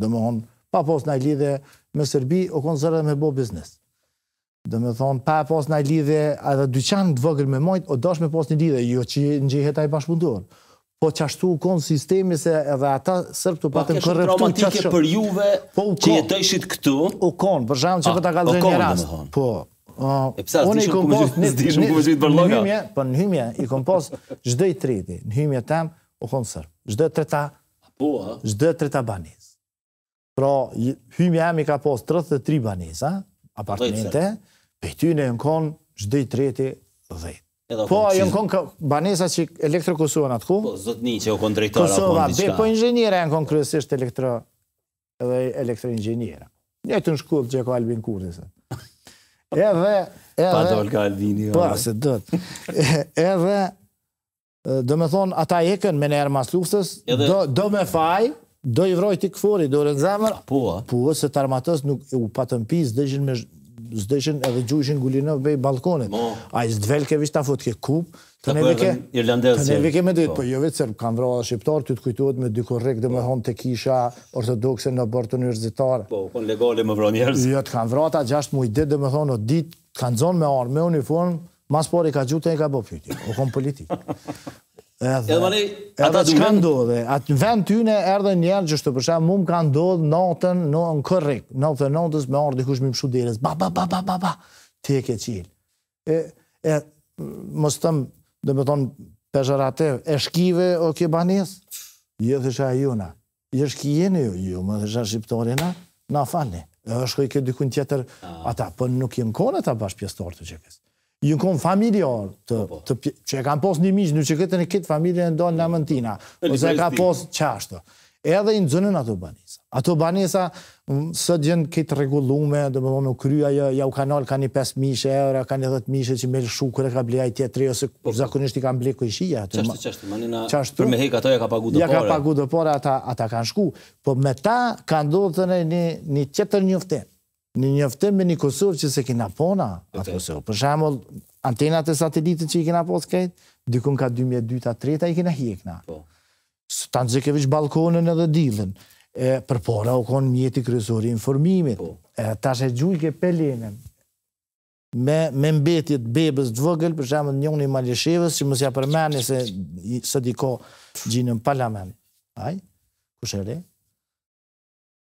dhe më thonë, pa pos në lidhe me Serbi, o konë zërë dhe me bo biznes. Dhe më thonë, pa pos në lidhe, a dhe dyqan të vëgër me mojt, o dash me pos në lidhe, jo që në gjithet a i bashkëpunduar. Po qashtu u konë sistemi se edhe ata sërb të patën po, kërreptu qashtu. Po kështë traumatike për juve po, që jetëshit këtu? U konë, për shumë që përta ka dhe një rast. Po, Uh, e pësa, unë i kom posë, po në hymje, i kom posë, gjdoj treti, në hymje tem, u konë sërë, gjdoj treta, gjdoj po, treta bani. Pra, hymi e emi ka pas 33 banesa, apartamente, e ty në e nëkon zhdej treti dhe. Po, e qizë... nëkon banesa që elektro Kosova në të ku? Po, zotë një që o kon drejtara Kosova, po në Kosova, be po ingjenjera e nëkon kryesisht elektro edhe elektro ingjenjera. Një të në shkullë që e ko Albin Kurdi, se. E dhe... Pa dolë ka Albin i ojë. se dhët. Po, e Do me thonë, ata jekën me nërë mas luftës, do me fajë, do i vrojti këfori, do rënë zemër, po, po, se të armatës nuk u patën pi, zdëshin me zdëshin edhe gjujshin gulinov bej balkonit. A i zdvel ke vishta fut ke kup, të ne vike Të neve ke me dhejtë, po. po jo vetë, sërbë kanë vrojë shqiptar, shqiptarë, ty të me dy korrekt dhe me po. hon të kisha ortodoxe në bërë të njërzitare. Po, kon legale me vrojë njërzë. Jo, të kanë vrojë ta gjasht mu i dhe me thonë, o ditë, kanë zonë me armë, me uniformë, mas por i ka gjutë e i ka bëpjytje, o kom politikë. Edhe, edhe, edhe, edhe që ka ndodhe, atë vend ty në erdhe njerë që shtë përshem, mu më ka ndodhe natën në në kërrik, natën natës me ardi kush më më ba, ba, ba, ba, ba, ba, ti e ke qilë. E, e, më tëmë, dhe me thonë, pejorativ, e shkive o kje banis? Jo, thësha juna. Jo, shkijeni ju, ju, jo, më thësha shqiptorina, na fani. E është këtë dikun tjetër, ah. ata, për po nuk jenë kone ta bashkë pjestorë të qekës një kom familjar të, po, po. të që e kam posë një mishë, në që këtë në këtë familje e ndonë në mëntina, ose e ka posë qashtë. Edhe i nëzënën ato banisa. Ato banisa, së gjënë këtë regullume, dhe më në krya, ja, u kanal, ka një 5 mishë e ora, ka një 10 mishë që me shukër e ka bleja i tjetëri, ose po, zakonisht i ka mble kë i shia. Qashtë, qashtë, manina, për me hek ato ja ka pagu dhe Ja ka pagu dhe ata, ata kanë shku. Po me ta, një, një, një njëftim me një Kosovë që se kina pona atë Kosovë. Për shemëll, antenat e satelitit që i kina posë kajtë, dykun ka 2002-a, 3-a i kina hjekna. Po. Ta në zëkevish balkonën edhe dilën. E, për para u konë mjeti kryesori informimit. Po. E, ta shë gjujke pelenën. Me, me mbetjet bebës dvëgël, për shemë një një malisheves, që mësja përmeni se së diko gjinën parlament. Aj, kushere? Aj,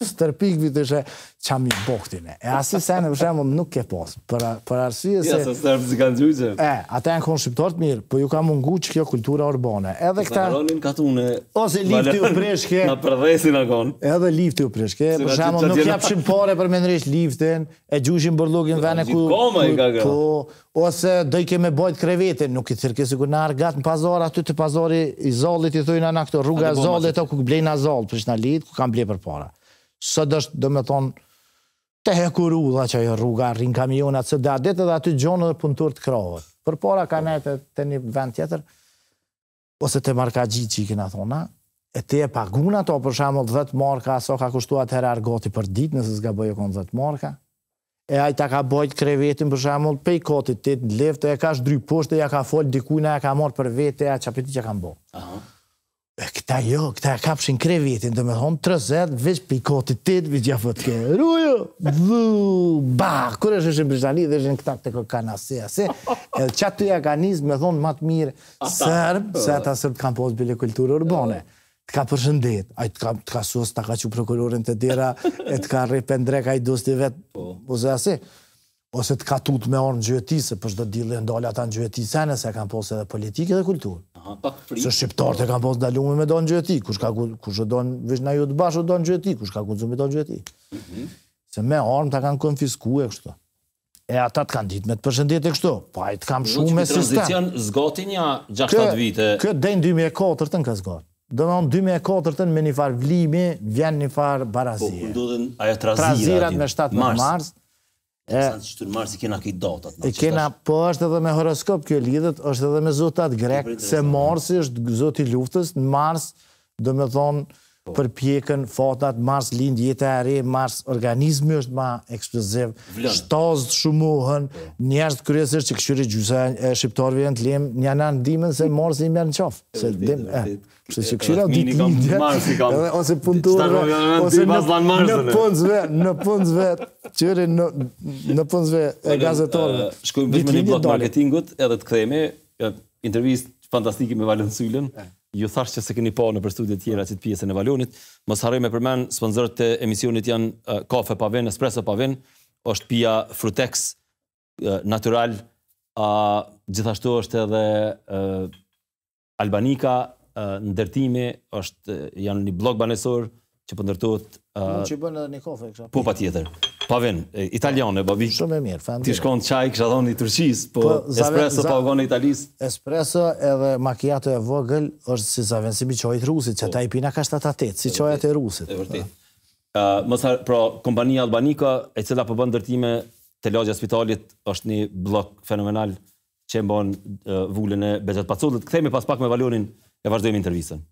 së tërpikë vitë ishe që amë i boktine. E asë i në e nuk ke posë. Për arsye se... E, atë e në konë shqiptartë mirë, për po ju ka mungu që kjo kultura urbane. Edhe këta... Ose lifti u preshke... Në përdesin e konë. Edhe lifti u preshke, për shemë nuk ke apëshim pare për menërish liftin, e gjushim bërlogin vene ku... Po, ose ke me bojt krevetin, nuk i cirke si ku në argat në pazar, aty të pazari i zollit i thujna në këto rruga zollit, ku këblej zollit, për shna lit, ku kam blej për para së dështë, dhe me thonë, të hekuru dhe që e rruga rrinë kamionat, së da adetë dhe aty gjonë dhe punëtur të kravët. Për para ka nëjtë të, një vend tjetër, ose të marka gjitë që i kina thona, e te e pagun ato, për shamë 10 marka, aso ka kushtua të herë argoti për ditë, nëse s'ga bëjë konë 10 marka, e ai ta ka bojt krevetin për shembull pej kotit tet lefte e ka shdry e ja ka fol dikujt na ja ka marr për vete a çapiti që kanë bë. Aha. Uh -huh këta jo, këta e kapshin kre vjetin, dhe me thonë të rëzet, veç për i koti të të vizja fëtke. Rujo, dhu, ba, kërë është është në Brishtani, dhe është në këta këtë këtë kanë asë, asë, edhe që atë të janë me thonë matë mirë, sërbë, se ata sërb kanë posë bile kulturë urbane. Të ka përshëndet, a të ka, të të ka që prokurorin të dira, e të ka rrepen drek, a i dosti vetë, po, po, ose të katut me orë në gjyëtisë, për shdo dili e ndolla ta në gjyëtisë e nëse e kam posë edhe politikë dhe kulturë. Se shqiptarë të kanë posë ndalume me do në gjyëti, kush, ka, kush do në vishë na ju të bashkë do në gjyëti, kush ka kunzu me do në gjyëti. Mhm. Se me orë ta kanë konfisku e kështu. E ata të kanë ditë me të përshëndit e kështu. Pa po e të kam shumë me sistem. Në që tranzicion 6-7 vite? Kë dejnë 2004 të ka zgotë. Do në në 2004 të në me një farë vlimi, vjen një farë barazirë. Po, ndodhen aja trazira, trazirat me 7 mars E sa të shtyrë marë si kena këtë datat. E kena, po është edhe me horoskop kjo lidhët, është edhe me zotat grek, se Marsi është zoti i luftës, në marës, do me thonë, Po. për pjekën, fatat, mars lind jetë e re, mars organizmi është ma eksploziv, shtazë të shumohën, po. njerës të kryesër që këshyri gjysa e shqiptarëve në të lem, një në dimën se mars i mërë në qafë. Se dhe dim, dhe, dhe, dhe, dhe, dhe, dhe, ose punëtore, ose në, në punëzve, eh, në punëzve, qëri në, në punëzve e gazetorëve. Shkojmë vëzme një blok marketingut, edhe të këthemi, intervjist fantastiki me Valen Sylën, eh ju thash që se keni po në për studi tjera që të pjesën e valonit, mos harroj me përmen, sponsorët e emisionit janë kafe pa vin, espresso pa vin, është pia Frutex, natural, a, gjithashtu është edhe Albanika, ndërtimi, është, janë një blog banesor, që pëndërtojt... Po uh, që bënë edhe një Po, pa tjetër. Pa ven, italiane, babi. Shumë e mirë, fanë. Ti shkonë qaj, kështë adhonë i tërqisë, po, po espresso pa agonë italisë. Espresso edhe makijato e vogël është si zaven, si mi qojit rusit, që po. ta i pina ka shtatë si qojit e rusit. E vërti. Mësar, pra, kompania Albanika, e cila përbën po dërtime të lagja spitalit, është një blok fenomenal që e mbonë vullën e bezet pacullit. Këthejmë pas pak me Valionin e vazhdojmë intervjisen.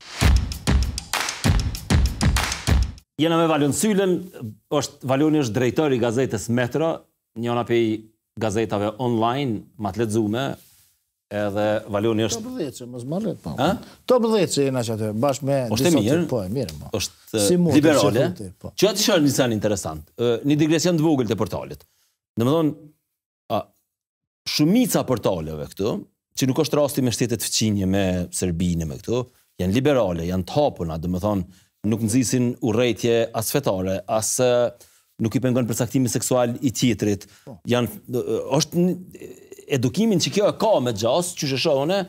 Jena me Valion Sylen, është, Valion është drejtori gazetës Metro, njona pej gazetave online, më të ledzume, edhe Valion është... Top 10, që më zmarlet, pa. Po. Top 10, që jena që atë, bashkë me... Oshte mirë, po, mirë, po. Është si liberale, po. që atë shërë një sen interesant, një digresion të vogël të portalit. Në më thonë, shumica portaleve këtu, që nuk është rasti me shtetet fëqinje, me Serbinë, me këtu, janë liberale, janë topuna, dhe më thonë, nuk nxisin urrëtie as fetare, as nuk i pengon përcaktimin seksual i tjetrit. Po. Janë, është edukimin që kjo e ka me gjas, që shëshone,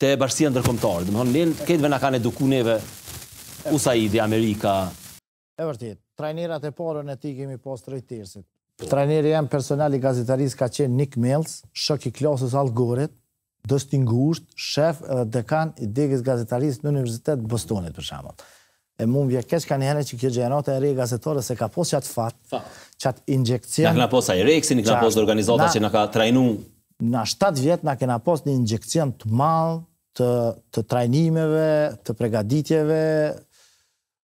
te bashkësia ndërkombëtare. Do të thonë, ne këtëve na kanë edukuar neve USAID i Amerika. E vërtet, trajnerat e porën e ti kemi pas trajtësit. Trajneri jam personal i gazetaris ka qenë Nick Mills, shok i klasës algorit, Dustin Gusht, shef dhe dekan i degës gazetaris në Universitet Bostonit për shembull e mund vje ka një herë që kjo gjenote e rejë gazetore se ka posë qatë fatë, qatë injekcion... Në këna posë a i rejë, në këna posë organizata që në ka trajnu... Në 7 vjetë në këna posë një injekcion të malë të, të trajnimeve, të pregaditjeve,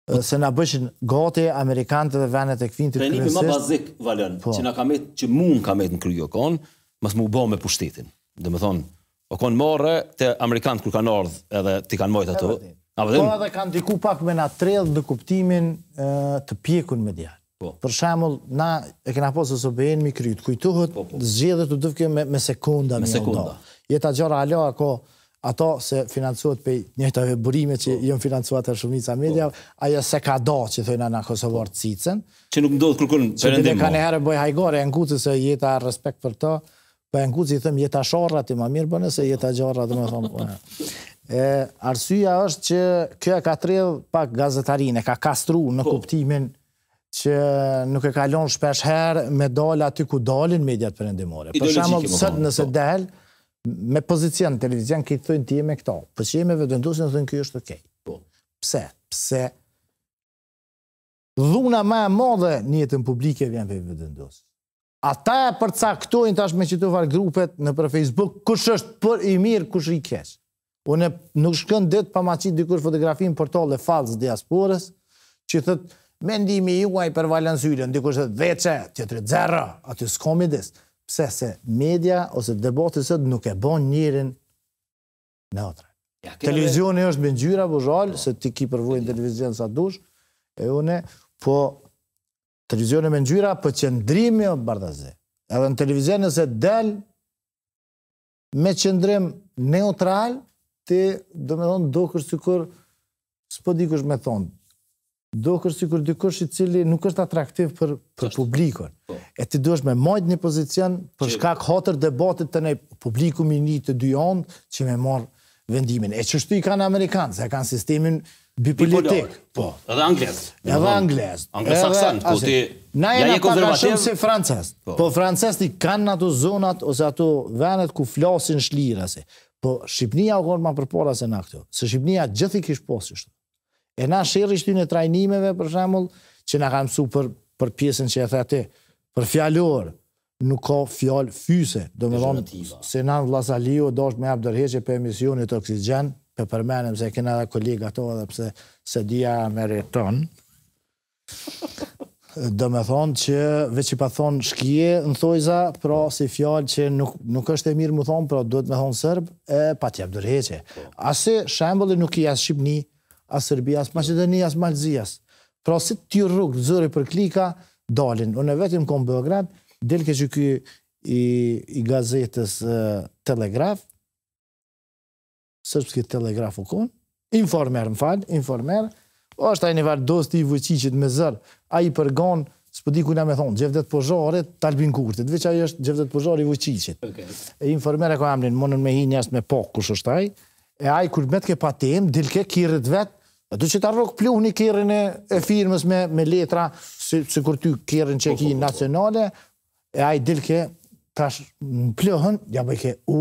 po- se na bëshin gote amerikanët dhe vendet e kvinë të kryesisht. Trajnimi bazik valën, po. që na ka mbet që mund ka mbet në kryo konë, mësë mu bë me pushtetin. thonë, o kon more të amerikanët kur kanë ordhë edhe ti kanë mbajt ato. Po edhe kanë diku pak me na tredhë në kuptimin të pjekun medial. Po. Për shemull, na e kena po së sobejen mi krytë, kujtuhët po, të dëfke me, me sekunda me sekunda. Ndo. Jeta gjora alo, ako ato se financuat pe njëtave burime që po. jënë financuat e shumica media, po. aja se ka do që thëjna na Kosovar po. cicën. Që nuk ndodhë kërkën për endimo. Që të ka në herë bëj hajgore, e ngucë se jeta respekt për to, për po e ngucë i thëmë jeta shorrat i më mirë bënë, se jeta gjorrat dhe më thëmë. Po, E, arsyja është që kjo e ka tredh pak gazetarin, e ka kastru në po. kuptimin që nuk e kalon shpesh herë me dal aty ku dalin mediat përëndimore. Për shamëll, sëtë nëse po. del, me pozicion televizion, ke i thënë ti e me këto. Për që jemi vëdëndusin, në thënë kjo është okej. Po. Pse? Pse? Dhuna ma e modhe një jetën publike vjen për vëdëndusin. Ata e përcaktojnë tash me që të grupet në për Facebook, kush është për i mirë, kush i keshë. Unë po nuk shkën dit pa ma qitë dikur fotografin për tolë e falës diasporës, që thët, me ndimi i uaj për valen zyre, ndikur shkët veqe, tjetëri dzerë, aty s'komi Pse pëse se media ose debati sëtë nuk e bon njërin në atërë. Televizioni është me njëra vëzhalë, se ti ki përvojnë ja. televizion sa dush, e une, po televizion e me njëra për qëndrimi o të bardazi. Edhe në televizion se del me qëndrim neutral, te, do me thonë, do kështë si kur, së po di kështë me thonë, do kështë si kur dikush i cili nuk është atraktiv për, për publikon. Po. E ti do me majtë një pozicion për shkak hotër debatit të ne publiku mi një të dy andë që me marë vendimin. E qështu i kanë Amerikanë, se kanë sistemin bipolitik. Po. Edhe Anglesë. Edhe Anglesë. Anglesaksant, po ti... Na e në përra shumë se Francesë. Po, po Francesë kanë ato zonat ose ato venet ku flasin shlirase. Po Shqipnia u konë ma përpora se na këto. Se Shqipnia gjithi kishë posë E na shërë ishtu në trajnimeve, për shemull, që na kam su për, për pjesën që e the ati, për fjallorë, nuk ka fjallë fyse. Do me dhonë, se na në Vlasaliu, do është me dërheqe për emisionit oksigen, për përmenim se e kena dhe kolega to, dhe pse se dhja me reton. Do me thonë që veç i pa thonë shkije në thojza, pra po. si fjallë që nuk është e mirë më thonë, pra duhet me thonë sërbë, e pa tjep dërheqe. Po. Ase shembole nuk i asë Shqipni, asë Sërbi, asë Macedoni, asë Malzijas. Pra si ty rrugë, zëri për klika, dalin. Unë e vetëm kom Beograd, delke që kjo i gazetës Telegraf, sërbës këtë Telegraf u konë, informer më falë, informer, informer, O, është ajë një varë i vëqicit me zër, a i s'po di ku nga me thonë, gjevdet përzore, talbin kurtit, veç ai është gjevdet Pozhori i vëqicit. Okay. E informere ko amrin, me hi jashtë me po, kush është ai. e ajë kur met ke patim, dilke kirit vet, A do të ta rrok plu një e, e firmës me, me letra, si, kur ty kjerën që ki po, po, po, nacionale, e ajë dilke, tash në ja ja bëjke u,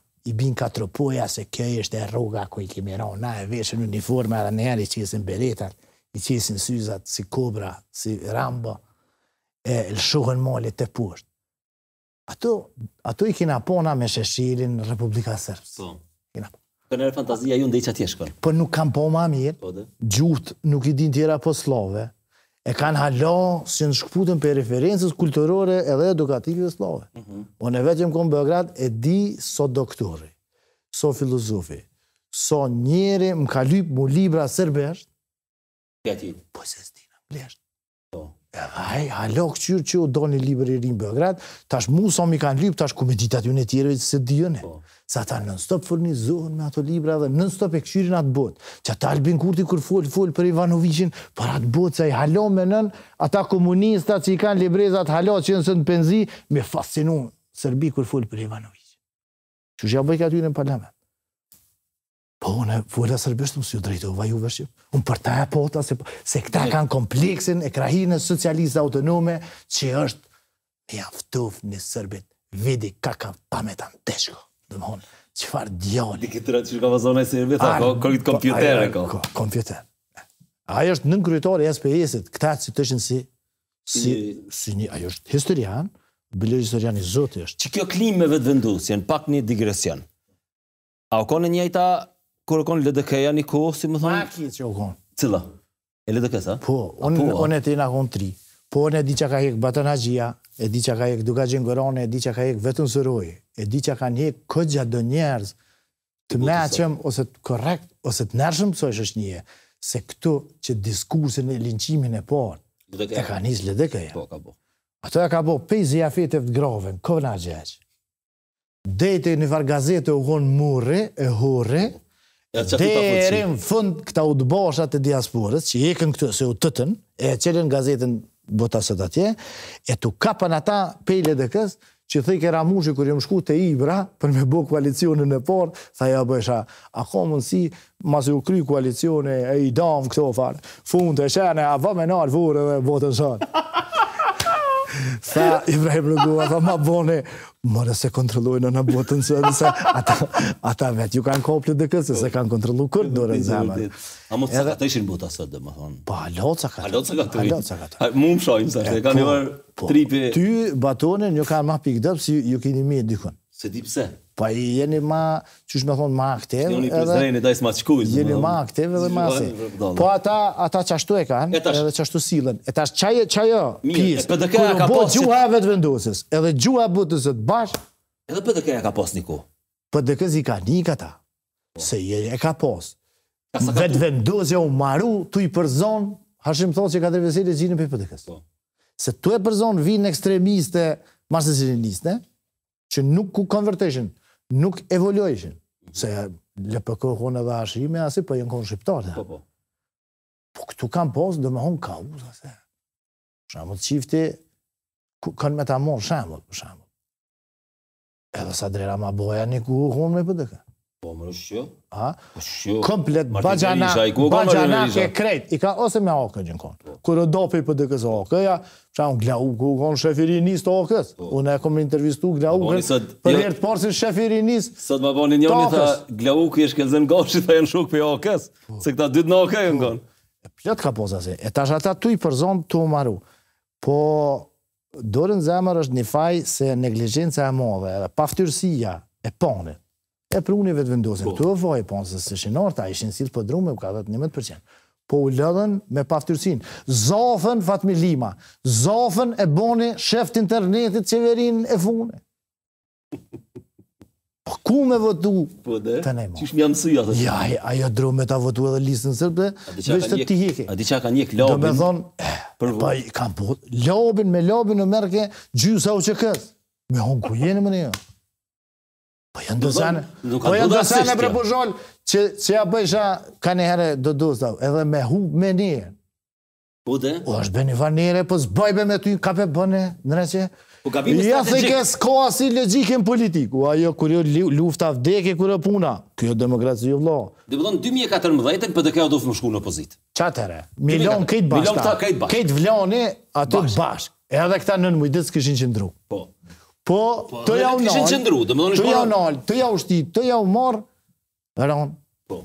i bin katër poja se kjo është e rruga ku i kemi ra. Na e veshën në uniforma edhe në i qesin beretat, i qesin syzat si kobra, si rambo, e lëshohën malit të pusht. Ato, ato i kina pona me sheshirin Republika Sërbës. Po, kina po. Për po nërë fantazia ju ndë i qatje shkon? Po nuk kam po ma mirë, po gjutë nuk i din tjera po slove, e kanë halo si në shkëputën për referensës kulturore edhe edukative dhe slove. Mm -hmm. Unë e Beograd e di so doktori, so filozofi, so njëri më ka lypë mu libra sërbesht. Gati. Po se s'ti blesht edhe hej, halo këqyrë që u do një liber i rinë Beograd, tash mu sa mi kanë lypë, tash ku me ditat ju në tjereve që se dhjënë, po. sa ta nën stop fërnizohën me ato libra dhe nën stop e këqyrën atë botë, që ta albin kurti kur folë, folë për Ivanovicin, për atë botë që i halo me nën, ata komunista që i kanë librezat halo që nësën penzi, me fascinu sërbi kur folë për Ivanovicin. Që që ja bëjka në parlament. Po, unë vëllë e sërbisht, më si ju drejtë, u vaju vërshqip. Unë për ta e pota, se, këta kanë kompleksin e krahinë socialistë autonome, që është me aftuf një sërbit, vidi ka ka pameta në teshko. Dhe më honë, që farë djoni. Dikë të që ka vazhona e sërbit, ako, ko këtë kompjuter e ko. Kompjuter. Aja është në kryetori e SPS-it, këta që të shenë si, si, si një, ajo është historian, bilirë historian i zotë është. Që kjo klim me vetë vendusjen, pak një digresion. A o konë njëjta kur kon LDK-ja në kohë, si më thon? Ma kish që u kon. Cilla. E ldk sa? Po, on on e ti na kon 3. Po on e di çka ka hek Baton Hajia, e di çka ka hek Duka Xhengoron, e di çka ka hek vetëm Zuroi, e di çka kanë hek kogja do njerëz të me ose të korekt, ose të nërshëm pësoj është një, se këtu që diskursin e linqimin e por, e ka njës po, ka e. Ato e ka bo, pej zi afet e të groven, kovë nga gjeqë. Dete një vargazete u konë murë, e hore, po. Dhe e fund këta u e të diasporës, që jekën këtu, se u tëtën, e qëllën gazetën botasët atje, e të kapën ata pejle dhe kësë, që të thikë e ramushi kërë jë më shku të ibra, për me bë koalicionin e por, tha ja bësha, a ka mënë si, ma se u kry koalicione e i damë këto farë, fund të shene, a va me nalë vore dhe botën shënë. Tha i vrej më tha ma boni, më se kontrolloj në botën, së edhe se, ata, ata vetë ju kanë koplit dhe këtë, se kanë kontrollu kërë dore në zemër. Po, a mu të sa ka ishin botë asët dhe më thonë? Pa, po, a ka të ishin. A lotë ka të ishin. A lotë ka të ishin. Mu më shojnë, sa shte, ka një marë po. tripi. Ty batonin, një ka ma pikë dëpë, si ju kini mirë dykon. Se di pse? Po i jeni ma, që shme thonë, ma aktiv. Shtë edhe... joni prezreni, da i Jeni ma aktiv edhe ma si. Po ata, ata çashtu e kanë, edhe çashtu silën. E tash, çajo. e qaj jo, e, pjesë. Po në bo gjuha e vetë edhe gjuha të butësët bashkë. Edhe PDK e ka pos një ku? PDK zi ka një kata. Po. Se je e ka pos. Vetë e u maru, tu i përzonë, hashim thotë që ka të zinë për pdk po. Se tu e përzonë vin ekstremiste, marse që nuk ku konverteshin, nuk evoluojshin. Se LPK hon edhe ashime, asi për po jënë konë shqiptarë Po, po. Po këtu kam posë, dhe me hon ka u, sa se. Shamut qifti, kanë me ta morë shumë për Edhe sa drera ma boja, një ku hon me për Po më rëshqë? Ha? Rëshqë? Po, Komplet bagjana, bagjana ke krejt, i ka ose me okë një në konë. Po. Kërë dopi për dhe këzë okë, ja, që anë glau, u konë shefiri njës të okës, po. unë e komë intervistu glau, për njërë jo- të parë si shefiri njës të okës. Sot më boni një një tha, glau, ku jeshtë këzën goshë, tha janë shuk për okës, se këta dytë në okë e në konë. Plët ka poza se, e tash ata tu i përzon të po dorën faj se e e ponit, E prunive të vendosin. Po. Tu e vojë, po nëse se shenorta, a ishin silë për drume, u ka dhe 11% po u lëdhen me paftyrësin. Zofën Fatmi Lima, zofën e boni shef të internetit qeverin e fune. Po ku me votu po dhe, të nejmo? Qish mjë amësuj Ja, ajo drume me ta votu edhe listën sërbë, vështë të ti A di qa ka njek lobin? Do me thonë, eh, pa, kam po, lobin me lobin në merke gjysa u që këtë. Me hon ku jeni më një? Po janë dozane. Po janë dozane për bëzhon, që, që ja bëjshë ka një herë do dozë, edhe me hu me një. Po dhe? O është bëni vanire, po zbajbe me ty, ka për bëne, po në Po ka për Ja thë i kësë ka asë i legjikën politikë. O ajo, kur jo lufta vdekje, kur jo puna. Kjo demokraci jo vlo. Dhe bëdo në 2014, për dhe kjo do fëmë shku në opozit. Qatere, milion këjtë bashkë. Milion këjtë bashkë. Këjtë vloni, ato bashkë. E edhe këta nën mujdës këshin qëndru. Po. Po, të ja u nalë. Të kishin qëndru, të më dhoni shkora. Të ja u nalë, të ja u shti, të ja u marë. E Po.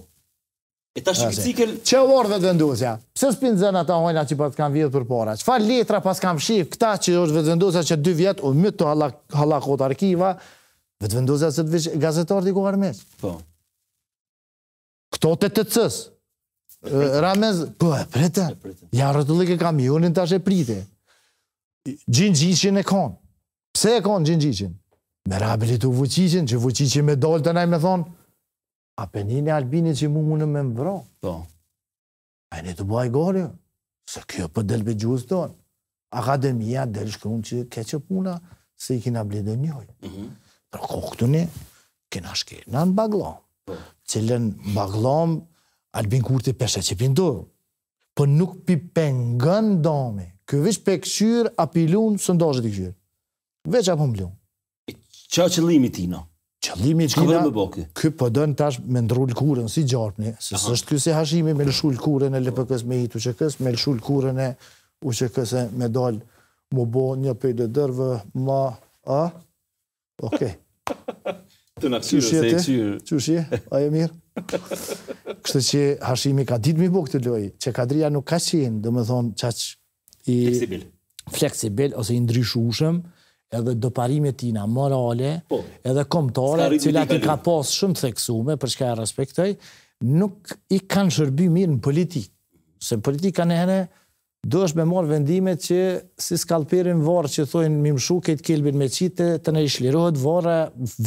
E tash shikë cikel... Që u orë dhe Pse s'pin të ata hojna që pas kanë vjetë për para? Që letra pas kanë shifë këta që është vë të që 2 vjet u mytë të halakot arkiva, vë të vendusja se të vishë gazetarë t'i ku armes. Po. Këto të të cës. Ramez, po e prete. Ja rëtullik e kam jonin të ashe prite. Gjinë gjithë që konë. Pse e konë gjingjicin? Me rabili të vëqicin, që vëqicin me dollë të nëjë me thonë, a penin albini që mu mune me mbro? Po. A e një të buaj gori? Se kjo për po delbe gjuhës tonë. Akademia, del shkërun që keqë puna, se i kina blidë njoj. Mm -hmm. Për kohëtën kina shkërë. Në në baglom. Po. Qëllën baglom, albin kurti peshe që pindu. Po nuk pi pengën dame. Kjo vish pe apilun, së ndoshet i këshyr veç apo mblu. Ço qëllimi ti no? Qëllimi i Kina. Ky po don tash me ndrul kurën si gjarpni, se s'është ky si Hashimi me lshul kurën e LPKS me i TÇK-s, me lshul kurën e UÇK-s me dal mu bo një PDDV ma a? Okej. Të na xhiu se ti. Çu shi? Ai e mirë. Kështë që Hashimi ka ditë mi bo këtë loj, që Kadria nuk ka qenë, dhe me thonë qaqë i... Fleksibil. Fleksibil, ose i ndryshushëm edhe doparime tina morale, po. edhe komtore, cila i ka pas shumë theksume, për shka e respektoj, nuk i kanë shërbi mirë në politikë. Se politika në hene do është me morë vendime që si skalperin varë që thujnë mi mshu kejtë kelbin me qite, të në ishlirohet vorë,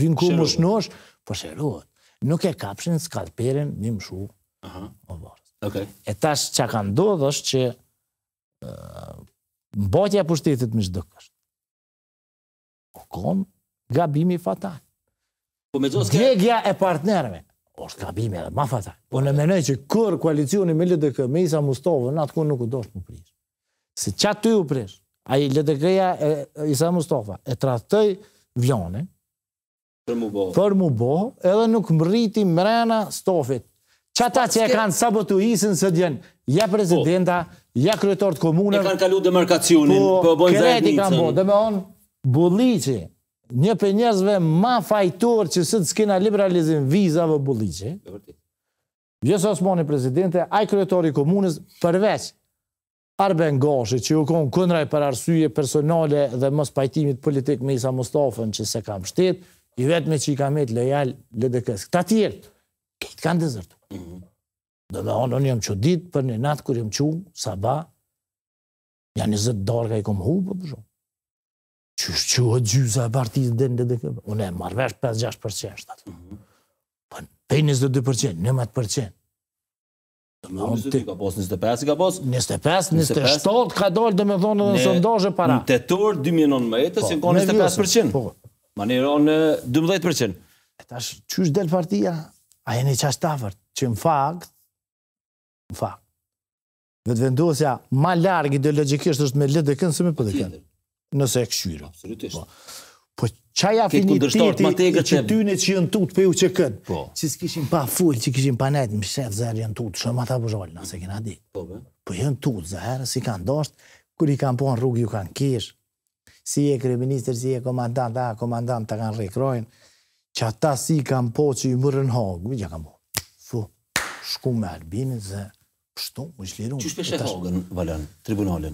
vinë ku më shnosh, për po shërruhet. Nuk e kapshin skalperin Aha. mshu më vorë. E tash që ka ndodhë është që mbatja pushtetit më shdëka, kom gabimi fatal. Po Gjegja e partnerve, është gabimi edhe ma fatal. Po në menoj që kërë koalicioni me LDK, me Isa Mustovë, në atë kërë nuk u doshtë më prish. Se që aty u prish, a i LDK-ja e Isa Mustovë, e tratëtëj vjone, për mu bo, bo edhe nuk më rriti mrena stofit. Që ta që e kanë sabotu isin së djenë, ja po. prezidenta, ja kryetor të komunën. E kanë kalu demarkacionin, po, po bojnë zajednicën. Kreti kanë bo, dhe me onë, Bulliqi, një për njëzve ma fajtor që së të skina liberalizim vizave Bulliqi, Vjesë Osmani presidente, aj kryetori komunës përveç Arben Goshi, që ju konë këndraj për arsye personale dhe mës pajtimit politik me Isa Mustafën që se kam shtet, i vetme që i kam e të lejal LDK-s. Këta tjerë, këtë kanë dezertu. Mhm. Dhe dhe onë unë jam që ditë për një natë kërë jam që, sa ba, janë një zëtë ka i kom hu, po për për shumë është që o gjyza e partijës dhe në dhe dhe dhe dhe unë e marvesh 5-6% shtatë. Për pej 22%, 19%. Në mëndë të ka posë 25, ka posë? 25, 27 ka dollë dhe me thonë dhe në sondajë para. Në tetur 2019, si në konë 25%. Ma në 12%. tash, që është del partia? A jeni qashtë tafërt, që në fakt, në fakt, vetë vendosja ma largë ideologikisht është me lëtë dhe kënë, se me për dhe kënë nëse e këshyre. Absolutisht. Po, po qaj afiniteti që qen... ty që jënë tutë për ju që kënë, po. që s'kishim pa full, që kishim pa netë, më shetë zërë jënë tutë, shumë ata bëzhojnë, po nëse kina di. Po, po, po jënë tutë, zërë, si kanë doshtë, kër i kanë po në rrugë, ju kanë kishë, si e kërë minister, si e komandant, a komandant të kanë rekrojnë, që ata si kanë po që i mërë në hongë, vëgja kanë po, fu, shku me albinit, zë, pështu, më shlirun,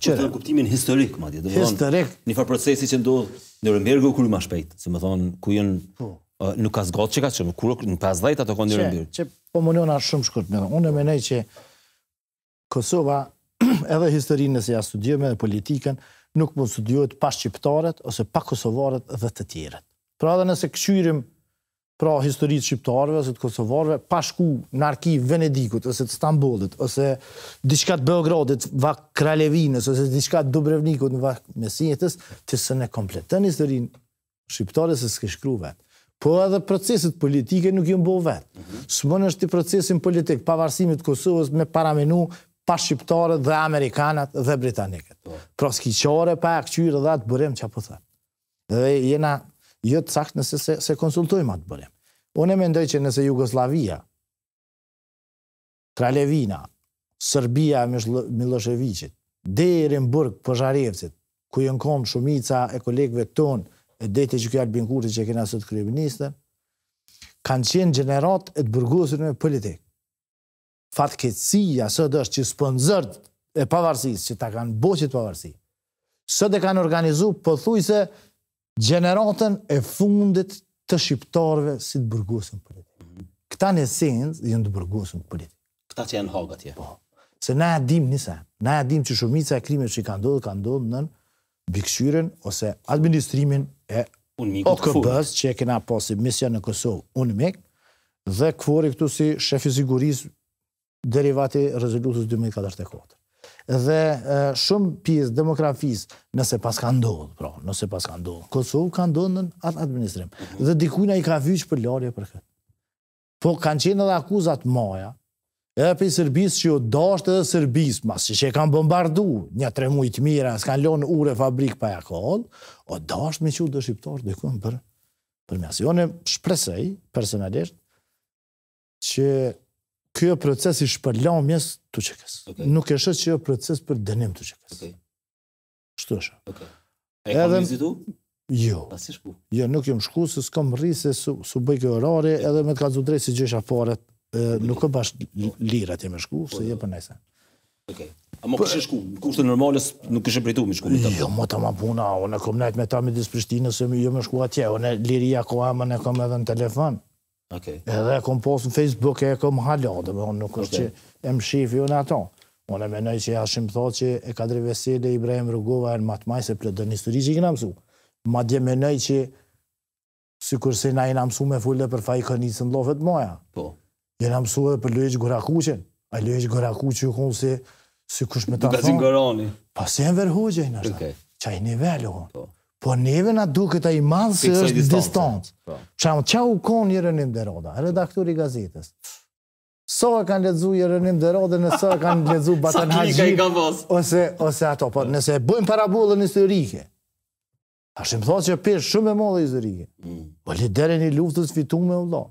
Që po, në kuptimin historik madje, do të thonë. Një farë procesi që ndodh në Nuremberg kur më shpejt, si më thon, ku janë po. uh, nuk ka zgjat çka çka, kur në pas 10 ato kanë Nuremberg. Që po më ar shumë shkurt, më thon. Unë mendoj që Kosova edhe historinë nëse ja studiojmë edhe politikën, nuk mund studiohet pa shqiptarët ose pa kosovarët dhe të tjerët. Pra edhe nëse këqyrim pra historitë shqiptarëve ose të kosovarëve pa shku në arkiv Venedikut ose të Stambollit ose diçka të Beogradit, va Kralevinës ose diçka Dubrevnikut, va Mesinjetës, të së ne kompletën historinë shqiptare se s'ke shkruar vetë. Po edhe proceset politike nuk ju mbov vet. Mhm. S'mon është ti procesin politik pavarësimit të Kosovës me paramenu pa shqiptarët dhe amerikanat dhe britanikët. Po. Pra s'ki qare pa e këqyrë dhe atë bërem që Dhe jena jo të sakt nëse se, se konsultojmë atë bërim. Unë e mendoj që nëse Jugoslavia, Kralevina, Serbia e Miloševiqit, Derin Burg, Pëzharevcit, ku jënë kom shumica e kolegve ton e dhe të gjykjarë binkurit që kena sot kryeministën, kanë qenë generat e të burgosur me politikë. Fatkecija sot është që sponsorët e pavarësisë që ta kanë boqit pavarësi. Sot e kanë organizuar pothuajse Gjeneratën e fundit të shqiptarëve si të burgosin politikë. Këta në esenës jënë të burgosin politikë. Këta që janë hagat, ja. Po, se na e dim njëse, na e dim që shumica e krimit që i ka ndodhë, ka ndodhë nën bikëshyren ose administrimin e OKB-s që e kena pasi misja në Kosovë, unë mikë, dhe këfori këtu si shefi sigurisë derivati rezolutës 2014 dhe shumë pjesë demografisë nëse pas ka ndodhë, pra, nëse pas ka ndodhë. Kosovë ka ndodhë në atë administrim. Dhe dikujna i ka vyq për për këtë. Po kanë qenë edhe akuzat maja, edhe për i sërbisë që jo dasht edhe sërbisë, mas që që e kanë bombardu, një tre mujtë mira, s'kanë lonë ure fabrik pa ja o dasht me që u dëshqiptarë dhe këmë për, për mjasë. Jo në shpresej, personalisht, që Kjo proces i shpërlau mjesë të qekës. Nuk e shëtë që proces për dënim të qekës. Shtu e shëtë. E kam vizitu? Jo. A ah, si shku? Jo, nuk jam shku, se s'kom rrisë, se s'u bëj kjo orari, edhe me t'ka zudrej si gjësha fare, nuk e bashkë lira t'i me shku, se je për nëjse. A më kështë shku? Në kushtë normalës, nuk kështë prejtu me shku? Jo, më të më puna, unë në kom nejtë me ta me disë se jo me shku atje, unë liria ko amë, në kom edhe në telefon. Edhe e kom posë në Facebook e e kom halë, dhe më nuk është që e më shifë ju në ato. Unë e menoj që e ashim thot që e Kadri drevesile Ibrahim Rugova e në matë majë se plëtë një sëri që i këna mësu. Ma dje menoj që si kurse na i në mësu me fulë dhe për fajë kërë një sënë lofët moja. Po. I në mësu edhe për lëjë që A lëjë që gëra kënë si kush me të thonë. Dukë e zingëroni. Pa si e në verhojë i Qaj Po neve na duket ai madh se është distancë. Çfarë po. qa u kon Jeronim Deroda, redaktori i gazetës. So e kanë lexu Jeronim Deroda, në so e kanë ledzu Batan Haxhi. Ose ose ato, po nëse e bëjmë i historike. Tash më thotë që pesh shumë e madhe historike. Mm. Po liderën e luftës fitu me dha.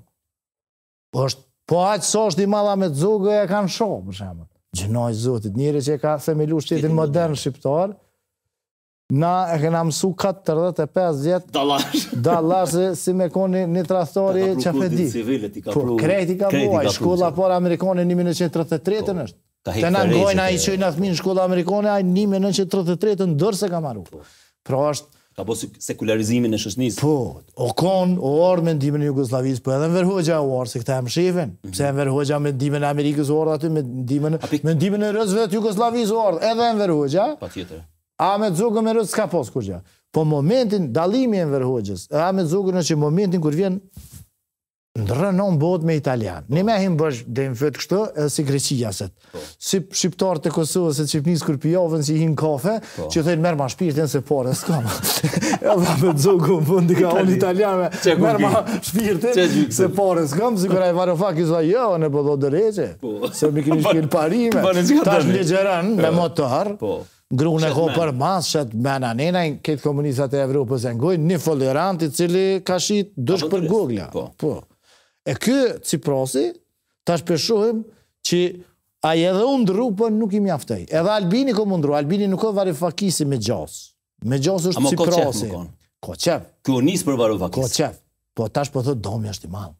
Po është po aq sa so është i madha me Zugë e kanë shoh për shembull. Zotit, njëri që ka themelu shtetin modern shqiptar, Na e kena mësu 45 vjetë Dalash si me koni një trastori që fe di civilet, po, Krejt i ka muaj, shkolla por Amerikone 1933 nështë Të në ngojnë a i qëjnë atëmin shkolla Amerikone a i 1933 në dërë se ka maru po. Pra është Ka po sekularizimin e shëshnis Po, o konë, o orë me ndimin e Jugoslavis Po edhe në verhojgja o orë, se këta e më shefen mm -hmm. Pse e më verhojgja me ndimin e Amerikës o orë aty Me ndimin, me e rëzve të Jugoslavis o orë Edhe më verhojgja Pa tjetër Ahmet Zogu me rëtë s'ka posë kur gja. Po momentin, dalimi e në vërhojgjës, Ahmet Zogu në që momentin kur vjen, në rënon bot me italian. Ne me him bësh dhe në fëtë kështë, edhe si Greqia set. Po. Si shqiptarë të Kosovë, se që pënis kur pjovën si hin kafe, po. që thëjnë merë ma shpirë, se pare, po s'ka ma. E dhe me të zogu më ka unë italiane, merë ma shpirë, se pare, s'ka ma. Si kërë a i varë fakë, jo, në se mi këri shkil parime, ta shë legjeran me motorë, grunë e hopër masët, mena nena, këtë komunisat e Evropës e ngojnë, një folirant i cili ka shqit dësh për Google. Po. po. E kë, Ciprosi, ta shpeshojmë që a i edhe unë ndru, për po nuk i mjaftej. Edhe Albini ko mundru, Albini nuk ko varifakisi me gjosë. Me gjosë është Ciprosi. Amo ko qef më konë? Ko qef. për varifakisi. Ko qef. Po tash po thotë domi është i malë.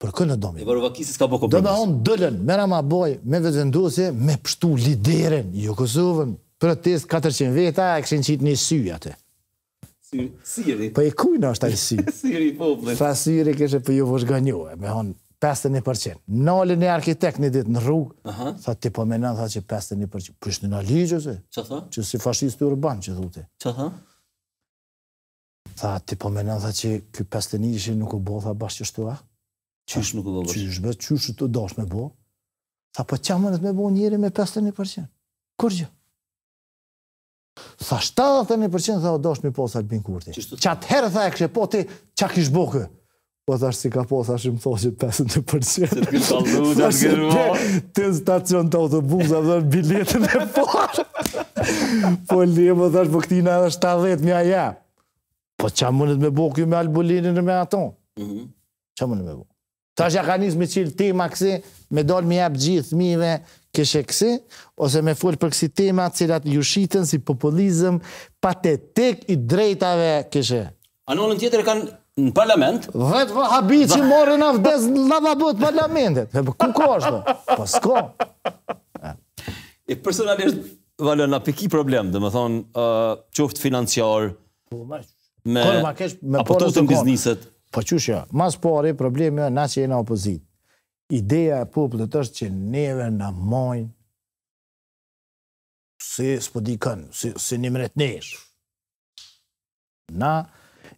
Për kënë domi. E varifakisi s'ka po kompromis. Do me onë dëllën, mera ma boj, me vëzënduësje, me pështu liderin, Jukosovën, për atë 400 veta e kishin qitë një sy atë. Siri. Po e kujnë është ajë sy? Siri, po blenë. Fa siri kështë për ju vëshë ganjohë, me honë 51%. Nalë një arkitekt një ditë në rrugë, tha ti po tha që 51%. Për është në ligjë, që tha? Që si fashistë të urban, që dhute. Që tha? Tha ti po tha që kjo 51% ishë nuk u bo, tha bashkë që shtu a? Qysh nuk u bo bashkë? shë bë, qysh të me bo? Tha po qa me bo njëri me 51%. Kur Sa 71% tha o dosh mi posa Albin Kurti. Qa të herë tha e kështë po ti, qa kështë bukë? Po thash si ka posa është më thoshe 50%. Se të kështë kështë kështë kështë Të stacion të autobusa dhe biletën e por. po li e më po thash po këti në edhe 70 mja ja. Po qa mundet me bukë ju me Albulinin e me aton? Mhm. Qa mundet me bukë? Ta shë ja ka njësë me qilë ti, Maxi, me dolë me jabë gjithë, mive, këshë e kësi, ose me folë për kësi tema cilat ju shiten si populizm, patetik i drejtave këshë e. tjetër e kanë në parlament? Vëtë vë habi që morë në avdes në lavabot parlamentet. E për po ku ko është? Për po s'ko. E personalisht valë në apiki problem, dhe më thonë që ufët financiar, po, me apotot bizniset. Po qështë ja, jo? mas pari problemi jo, në që jena opozitë. opozit ideja e popullit është që neve në mojnë si s'po di kënë, si, një mretë nesh. Na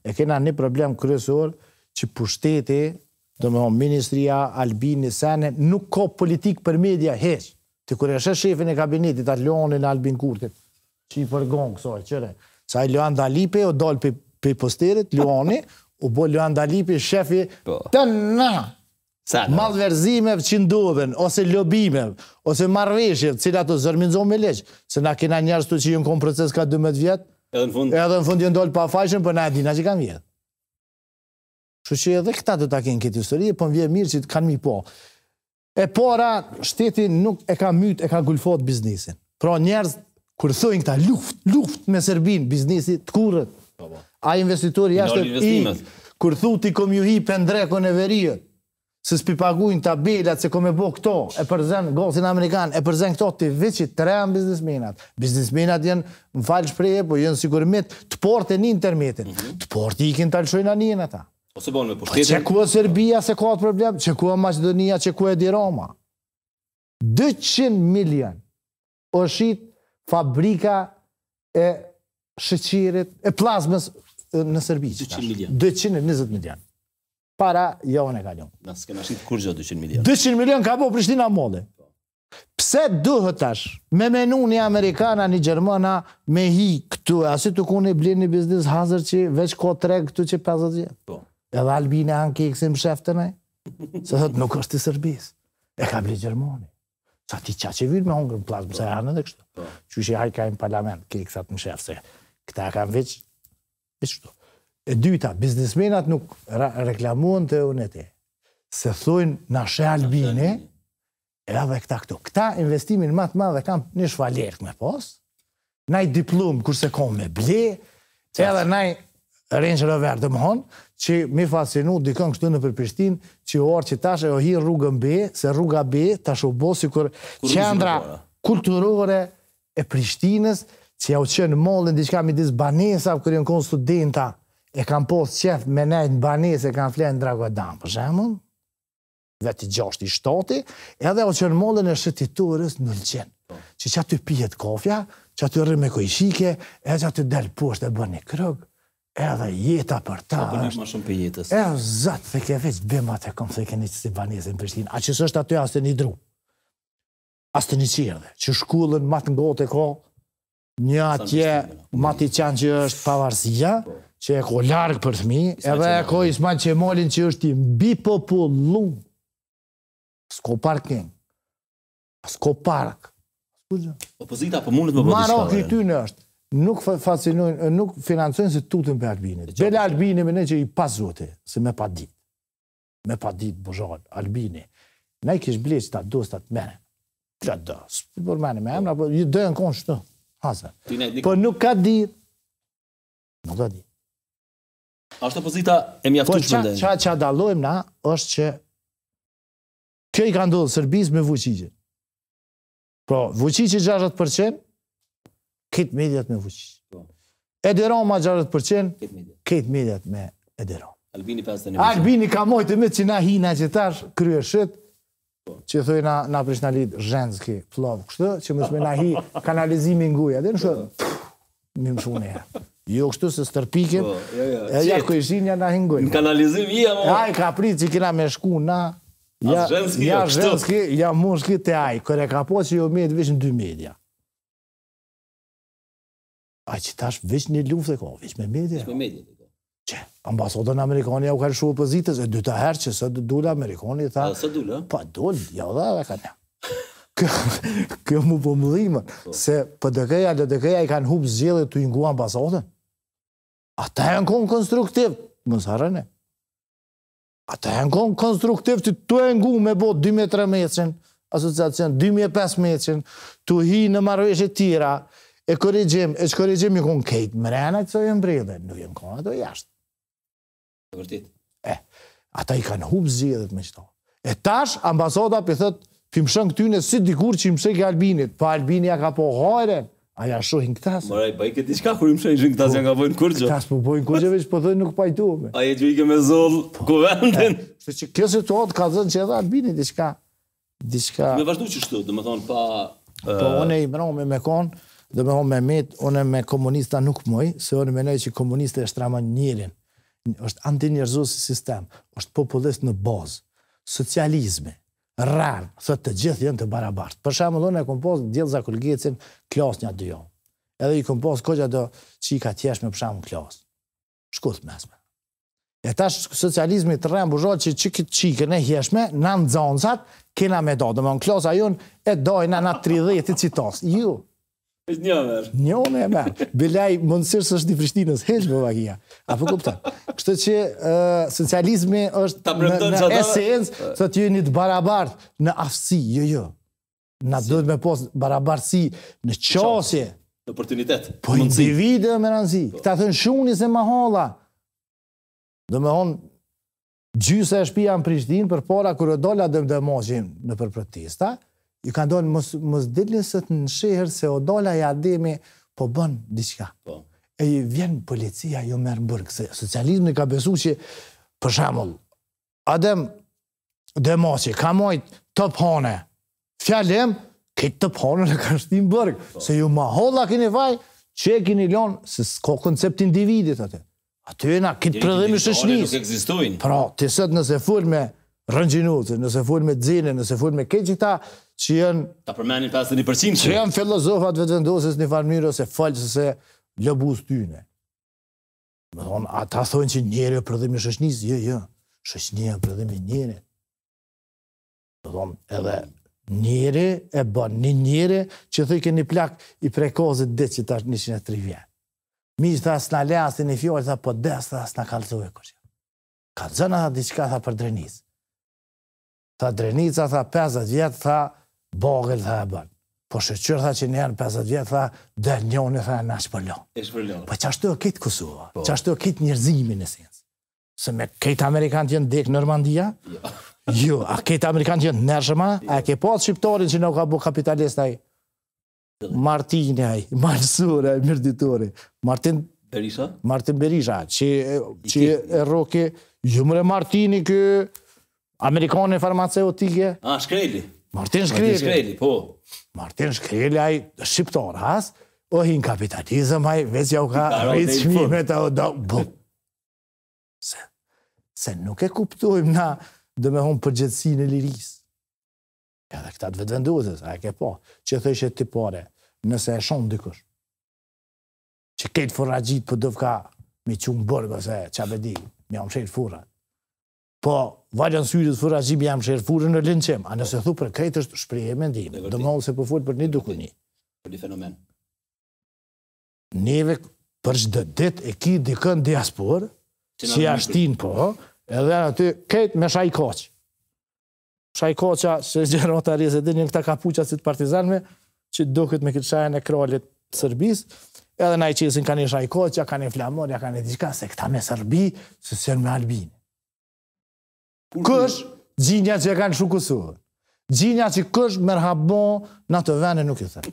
e kena një problem kryesor që pushteti, dhe me honë, Ministria, Albini, Sene, nuk ka politikë për media heqë, Të kërë është shefin e kabinetit, atë Leonin, Albin Kurtit, që i përgon kësoj, qëre. Sa i Leon Dalipe, o dalë për posterit, Leoni, u bo Leon Dalipe, shefi, po. të na! Madhverzime që ndodhen, ose lobimev ose marveshjev cila të zërminzohen me leqë, se na kena njërës të që jënë konë proces ka 12 vjetë, edhe në fund, edhe në fund pa fashën, për po na e dina që kam vjetë. Shë që edhe këta të takin këtë histori, për po në vje mirë që kanë mi po. E para, shtetin nuk e ka myt e ka gulfot biznisin. Pra njerëz, kur thojnë këta luft, luft me Serbin, biznisi të kurët. Po, A investitori jashtë i, kur thu ti kom pendrekon e verijët, se s'pi pagujnë tabelat se kom e bo këto, e përzen gosin Amerikan, e përzen këto të vici të rejën biznisminat. Biznisminat jenë më falë shpreje, po jenë sigur të port e një në termitin. Të mhm. port i kënë talëshojnë a një në ta. Po se bonë me pushtetin? Po që kuë Serbia se ka atë problem, që kuë Macedonia, që kuë Edi Roma. 200 milion ështët fabrika e shëqirit, e plazmës në Serbi. milion. 220 milion para johën e kalion. Në s'ke në shqitë kur gjo 200 milion? 200 milion ka po Prishtina mode. Pse duhet tash me menu një Amerikana, një Gjermana me hi këtu, asy të ku një blinë një biznis hazër që veç ko regë këtu që 50 jetë? Po. Edhe Albina anki i më shëftën e? Se thot, nuk është i Sërbis. E ka bli Gjermani. Sa ti qa që vyrë me hongër në plasmë, se po. janë edhe kështu. Po. Që hajka i në parlament, ki i kësat më shëftë, se këta veç, veç E dyta, biznismenat nuk reklamuan të unete, se thujnë në shë albini, edhe këta këtu. Këta investimin matë madhe kam një shvalerët me pos, naj diplom se kom me ble, edhe naj Range Rover të më honë, që mi fascinu dikën kështu në përpishtin, që orë që tash e hi rrugën B, se rruga B tash u bosi kërë kur qendra jo? kulturore e Prishtinës, që ja u qënë mollën diçka mi disë banesa, kërë jënë konë studenta, e kam posë qef me nejtë në banisë e kam flenë në Dragodan, për shemën, vetë i gjashti shtoti, edhe o që në mollën e shëtiturës në lëqen, që që aty pijet kofja, që aty rrë me shike e që aty delë pushtë e bërë një krëgë, edhe jeta për ta është. shumë për jetës. E, zëtë, dhe ke veç bima të kom, dhe ke një si banisë në Prishtinë, a që sështë aty asë të një dru, asë të një qirë dhe, që shkullën matë ngote ko, një atje, matë i qanë që është pavarësia, po që e ko largë për thmi, edhe e ko isma që e molin që është i mbi popullu, s'ko parking, s'ko park, Opozita po mundet më bëti shkallë. i ty në është, nuk, fascinojnë, nuk financojnë se tutën për Albinit. Bele Albini me ne që i pas zote, se me pa dit. Me pa dit, bëzhal, Albini. Ne i kish blesh të atë dos të atë mene. Të atë dos. Por mene me emra, po, ju dëjën konë shtë. Hasa. Po nuk ka dit. Nuk ka dit. A është opozita e mjaftu po, që ndaj. Po çfarë çfarë dallojmë na është që kjo i ka ndodhur Sërbis me Vučićin. Po Vučići 60% kit mediat me Vučić. Po. ma 60% kit mediat. me Edero. Albini 51%. Albini ka mojtë të më që na hina gjetar kryeshet. kryeshët, po. Që thoi na na prish na lid zhenski kështu që mos më na hi kanalizimi nguja. Dhe po. më shoh. Mim e ne. Jo kështu se stërpikim. Po, jo, jo, Ja ku ishin ja na hingojnë. Në kanalizim i apo? Ai ka prit që kena me shku na. Ja, ženski, ja, kështu. ženski, ja moshki te ai, kur e ka pasur po jo me të vishin 2 media. A që tash vish një luft e ka, vish me media. Vish me media. Që, po. ambasodën Amerikani ja u ka shu e pozitës, e dyta herë që së dule Amerikani, tha... A, së dule? Pa, po, dule, ja dhe dhe ka një. Kjo, kjo mu po se për dëkeja, dhe dëkeja i kanë hupë zgjelit të ingu ambasodën. Ata e në konë konstruktiv, më e. Ata e në konë konstruktiv të të e ngu me bo 23 meqen, asociacion, 25 meqen, të hi në marveshe tira, e korrigjim, e që korrigjim i konë kejtë, mrena këso e mbrede, nuk e në konë ato jashtë. E vërtit? E, ata i kanë hubë zjedhët me qëto. E tash, ambasoda për thëtë, fimshën më këtyne si dikur që i mëshek e Albinit, po ja ka po hojren, A ja shohin këta se? Moraj, bëj po këti kur i shohin shohin këta janë nga bojnë kurqë. Këta po bojnë kurqë, veç po thonë nuk pajtu. Me. A që i keme zullë po, ku vendin? Se kjo situatë ka zënë që edhe albini diçka diçka. Me vazhdu që shtu, dhe me thonë pa... Po, unë i mëno me mekon, domethën dhe me me mit, une me komunista nuk mëj, se unë mendoj që komunista e shtrama njërin. është antinjerzues sistem, është populist në bazë socializme, rarë, thë të gjithë jënë të barabartë. Për shamë, dhënë e kompozë, djelë za kolgecin, klasë një dy jonë. Edhe i kompozë, kogja do që i ka tjeshme për shamë klasë. Shkullë mesme. E tash, socializmi të rëmë bëzhoj që që këtë qikë në hjeshme, në në zonësat, kena me do, dëmonë më në klasë a e dojnë në në 30 citasë. Ju, Njëmer. Njëmer e merë. Bilaj, mundësirës është një Prishtinës, heqë për vakia. Apo kuptan? Kështë që uh, socializmi është në, në esens, të të jenit barabartë në afsi, jo, jo. Na si. dojtë me posë barabartësi në qasje. Në oportunitet. Po individë e më rëndësi. Po. Këta thënë se ma mahala. Dhe me honë, gjysë e shpia në Prishtinë, për para kërë dola dhe më dhe moshin në për protesta, ju ka ndonë mos, mos dilni sëtë në shihër se o dola ademi po bën diqka. Po. E i vjen policia ju jo merë bërg, se socializmi ka besu që për shamull, adem dhe ka mojtë të pone, fjallim, këtë të pone në kërështim bërg, po. se ju ma holla kini faj, që e kini lonë, se s'ko koncept individit atë. Aty e na, këtë prëdhemi shëshnis. Pra, të sëtë nëse full me, rënginutë, nëse fol me dzinë, nëse fol me keqë këta, që janë... Ta përmenin pas një Që janë filozofat vetë në një fanë mirë, ose falë se lëbu së Më thonë, a ta thonë që njerë e përëdhemi shëshnisë? Jo, jo, shëshnia e përëdhemi njerë. Më thonë, edhe njerë e bënë, një njerë që thëjke një plak i prekozit dhe që ta një që e tri vjenë. Mi që thë asë në po desë, thë në kalëzohë kërë që. diqka për drenisë tha Drenica, tha 50 vjetë, tha Bogel, tha e bënë. Po shëqyr, tha që njerën 50 vjetë, tha dhe njënë, tha e në është për lënë. Po që ashtu e kitë Kosova, po. që ashtu e kitë njërzimi në sinës. Se me kejtë Amerikanë të jënë dekë në jo. ju, jo, a kejtë Amerikanë të jënë nërshëma, a ke po atë shqiptorin që në ka bu kapitalist, a i Martin, Marsur, i Martin... Berisha? Martin Berisha, që e roke, jumre Martini kë... Amerikanin farmaceutike? A, Shkreli. Martin Shkreli. Martin Shkreli, po. Martin Shkreli, aj, shqiptar, has? O, hi kapitalizëm, aj, veç u ka rritë shmime të o do... Bu. Se, se nuk e kuptojmë na dhe me hon përgjëtësi në liris. Ka dhe këta të vetë vendurës, ke po, që thë ishe të pare, nëse e shonë dykush, që kejtë forra gjitë për po dëvka me qumë bërë, bëse, qabedi, me omshenë furrat po vajën syrit fura zhibi jam shërë në linqem, a nëse thu për krejt është shprej e ndimë, dhe mollë se përfut po për një dukuni. Për një fenomen. Neve për shdë dit e ki dikën diaspor, që jashtin po, edhe në të krejt me shaj koqë. Shaj koqa, që gjerë ota rizë, dhe një këta kapuqa si të partizanme, që dukët me këtë shajën e krollit sërbis, edhe na i qesin ka një shaj koqa, ka një flamor, ka një diqka, se këta me sërbi, se sërë me albinë. Kësh, gjinja që e ka në shumë kësuar. Gjinja që kësh më në të vene nuk e thërë.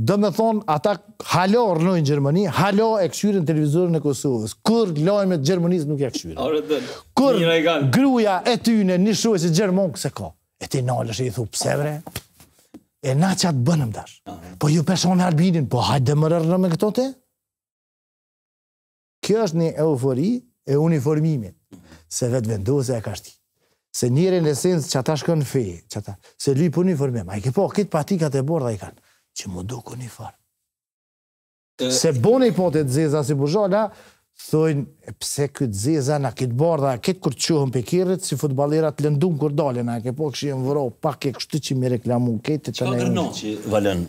Dë me thonë, ata halo rënojnë Gjermani, halo e këshyri në televizorën e Kosovës. Kër lojme të Gjermanisë nuk e këshyri. Kër gruja e tyjnë e një shuaj si Gjermonë, këse ka? E ti nalë i thupë, pëse vre? E na që atë bënëm dash. Po ju peshon e albinin, po hajtë dë më rërënë me këto te? Kjo është një eufori e uniformimit. se vetë vendose e ka se njëri në esenë që ata shkën fi, që ata, se lui për një formim, a i ke po, këtë patikat e borda i kanë, që mu duku një farë. Se boni i potet zeza si bëzhona, thojnë, e pse këtë zeza në këtë bordha, këtë kur qëhën për kirët, si futbalerat lëndun kur dalin, a ke po këshë i vëro, pak e kështë që mi reklamu këtë të të nejë. që valen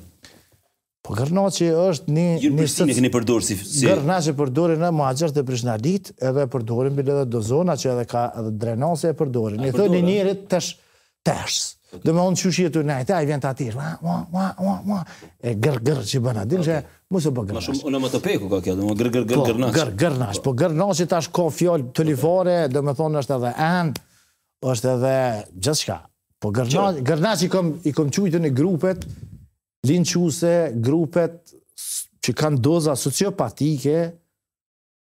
Po Gërnaci është një një sistem e ne përdorim si si Gërnaqi përdorim në Maxhër të Prishnadit, edhe përdorim bile edhe do zona që edhe ka edhe drenose e përdorim. Ne thoni njerit tash tash. dhe me unë që jetu nëjtë, a i vjen të atirë, ma, ma, ma, ma, ma, e gërë-gërë që bëna, dinë që mu se Ma shumë, më të peku ka kjo, do më gërë-gërë-gërë Po, gërë po tash ka fjallë të lifore, thonë është edhe anë, është edhe Po gërnash, kom, i kom qujtë në grupet, linquse, grupet që kanë doza sociopatike,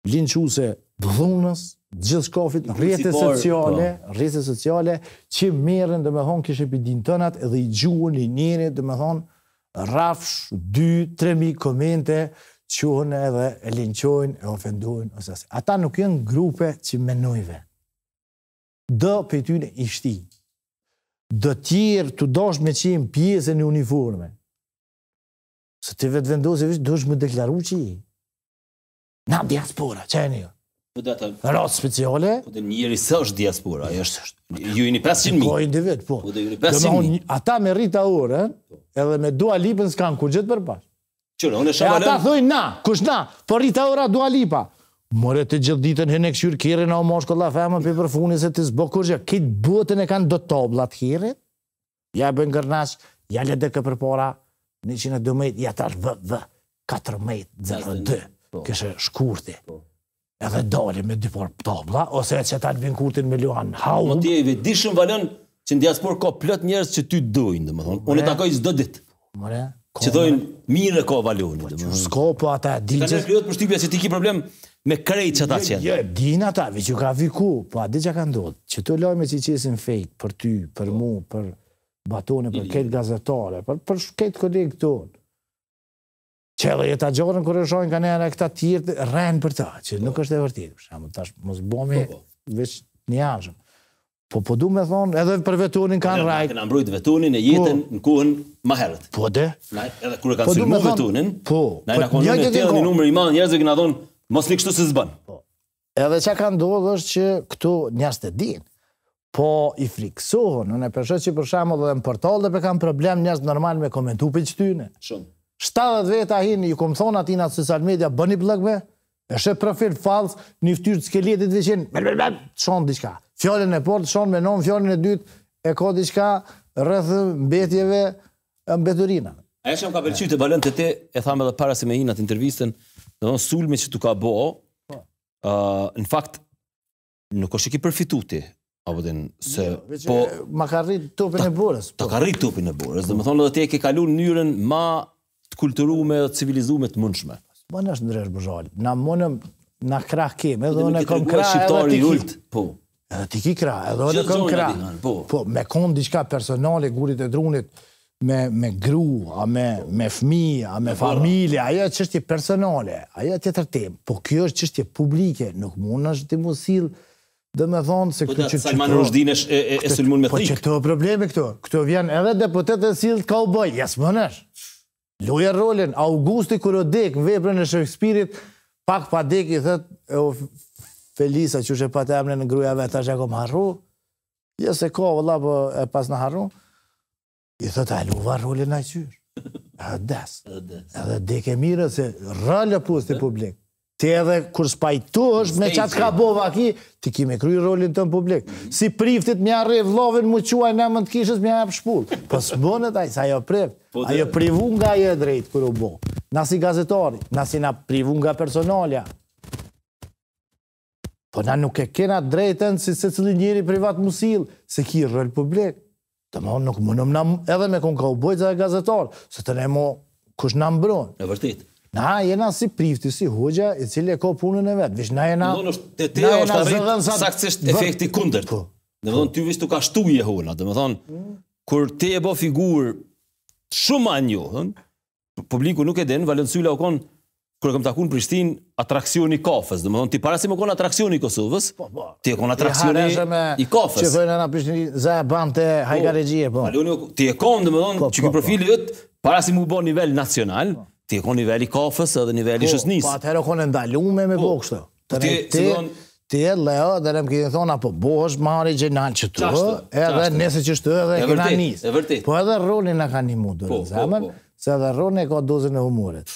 linquse dhunës, gjithë shkofit, rrjetës sociale, po. rrjetës sociale, që mirën dhe me thonë kështë e për din tënat edhe i gjuën i njëri dhe me thonë rafsh, dy, tremi komente, qënë edhe e linqojnë, e ofendojnë, ose asë. Ata nuk jënë grupe që menojve. Dë pëjtynë ishti. Dë tjirë të doshë me qimë pjesën e uniforme, Se ti vetë vendosi vishë, dush më deklaru që i. Na diaspora, që e një? Po data. speciale. Po dhe njëri së është diaspora, ai po është ju jeni 500 500.000. Po individ, po. Po jeni 500 ata me Rita ure, po. edhe me Dua Lipën s'kan ku gjet për bash. Qëra, unë E Ata thojnë na, kush na? Po Rita Ora Dua Lipa. Morë të gjithë ditën hënë kshyr kirrën au moshkolla famë pe perfumin se ti zbokosh ja. Kit botën e kanë do tobla të hirrit. Ja bën gërnas, ja le dekë përpara. 112 vë, VV 14.02. Kështë shkurti. Po. Edhe dole me dy por tabla, ose e që ta kurtin me luan haun. Më tjevi, dishëm valen që në diaspor ka plot njerës që ty dojnë, dhe më thonë. Unë e takoj çdo ditë. që dojnë mirë ka valoni. Po s'ko, po ata e dilë që... Ta në kryot për shtypja që ti ki problem me krejt që ata jo, qenë. Jo, din ata, vi që ka viku, po a di që ka ndodhë, që të lajmë që i fake për ty, për po. mua, për batone për ketë gazetare, për, për këtë këtë këtë tonë. Qëllë e të gjorën kërë shojnë ka njëra këta tjirë, renë për ta, që nuk po. është e vërtit, për shumë, tash, mos bomi, po, po. vish një ashëm. Po po du me thonë, edhe për vetunin kanë rajtë. Në mbrojtë vetunin e jetën në kuhën maherët. Po dhe? Edhe kërë kanë sërmu vetunin, po, na e në konon e telë një numër i madhë njerëzve këna thonë, mos një kështu se zbanë. Edhe që ka ndodhë është që këtu njerës të dinë, po i friksohën, në në përshë që për shemë dhe në përtal dhe për kam problem njës normal me komentu për që tyne. Shumë. 70 veta hinë, ju kom thonë ati në social media, bëni blëgme, e shë profil falës, një ftyrë të skeletit dhe qenë, me me me, shonë diqka. Fjallin e portë, shonë me nonë, fjallin e dytë, e ko diqka rrëthë mbetjeve mbeturina. A e shumë ka përqyrë të balën të te, e thamë edhe para se me hinë atë intervjistën, dhe dhe sulmi që tu ka bo, uh, në fakt, nuk është e ki përfituti, apo den se... Jo, po- ma ka rritë tupin e borës Ta po. ka rritë tupin e borës Dhe më thonë dhe ti e ke kalun njërën ma të kulturuar dhe civilizu të mundshme. Ma po, në është ndrejsh Na mënëm, na krah kemë. Edhe në kam krah edhe të kikë. Edhe t'i ki krah. Edhe në kam krah. Po, me kon diqka personale, gurit e drunit, me gru, a me me fmi, a me familje. ajo është çështje personale. ajo të tim. po kjo është çështje publike nuk të të të të dhe me thonë se po këtu që qëtërë... Po të Salman është e, e, po me thikë. Po që të probleme këtu, këtu vjen edhe deputet e silët ka u bëjë, jasë më nësh. Luja rolin, Augusti kërë o dekë, në veprën e Shakespeare-it, pak pa dekë i thëtë, e o Felisa që shë patë emre në gruja vetë, ashtë e kom harru, jesë e ka, vëlla, po e pas në harru, i thëtë, a luva rolin a qyrë. Edhe des. Edhe dekë e mire, se rëllë pusti publik. publikë. Ti edhe kur spajtu është me qatë ka bova aki, ti kime me kryi rolin të në publik. Mhm. Si priftit mja rrev lovin mu quaj në mëndë kishës mja jep shpull. Po së bënët ajë, sa jo prift. Po ajo privu nga e drejtë kërë u bo. Nasi gazetari, nasi na privu nga personalja. Po na nuk e kena drejten si se cilin njëri privat musil, se ki rol publik. Të ma nuk mënëm edhe me kënë ka u bojtë dhe gazetar, se të ne mo kush në mbron. E vërtitë. Na jena si prifti, si hoqja, i cili e ka punën e vet. Vish na jena. Do të thotë te është arrit sa... saktësisht efekti kundërt. Po. Do të thonë ty vish të ka shtu hola. do të thonë kur ti e bë figurë shumë anjo, publiku nuk e den, Valensuila u kon kur kam takun në Prishtinë atraksioni kafës, do të thonë ti para si më kon atraksioni i Kosovës. Ti e konë atraksioni i kafës. Që vjen ana Prishtinë za bante Hajgarexhie, po. ti e kon, do po. po. të thonë, çka po, profili jot para si më bën nivel nacional ti e kon niveli kafës edhe niveli po, shosnis. Po, atëherë kon e ndalume me po, po Të ti, ti, ti e leo, dhe më këtë thonë, apo bosh, marri gjenal që të rë, edhe nëse që shtë edhe e këna njës. E vërtit, Po edhe roli në ka një mundur, po, zemen, po, po. se edhe rroni e ka dozën e humurit.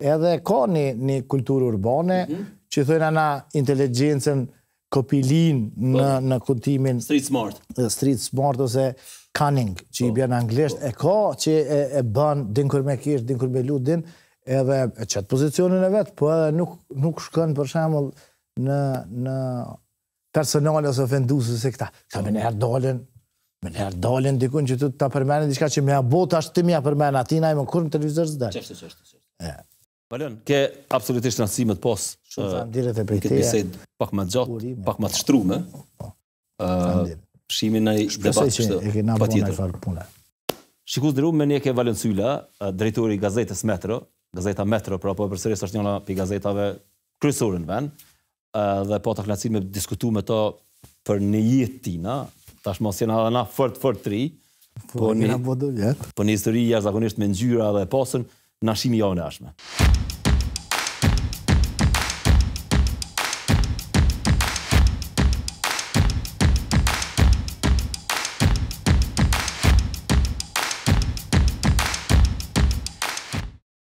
Edhe ka një, kulturë urbane, mhm. që thënë ana inteligencen, kopilin në, po, në Street smart. Street smart, ose cunning, që i po. bjerë në anglisht, e ka që e, e bën, din kur me kish, din kur me ludin, edhe qëtë pozicionin e vetë, po edhe nuk, nuk shkën për shemëll në, në personale ose ofendusë se këta. Këta me njerë dolin, me njerë dikun që të ta përmenin diçka që me botë ashtë të mja përmenin, ati na i më kur në televizor zë dhe. qështë, qështë. qeshtë. ke absolutisht në simët pos, Shumë Këtë bisejt pak ma gjatë, pak më të shtrume. Po, po pshimin në debat që e kena punë. Shikus dhe rumë, me një ke Valen Sylla, eh, drejtori i gazetës Metro, gazeta Metro, pra po e përseris është njëna për gazetave kryesore në vend, eh, dhe po të klasin me diskutu me to për një jetë tina, tash mos jena dhe na fërt fërt tri, po, po një, po një histori jashtë zakonisht me njyra dhe pasën, na shimi jo në ashme.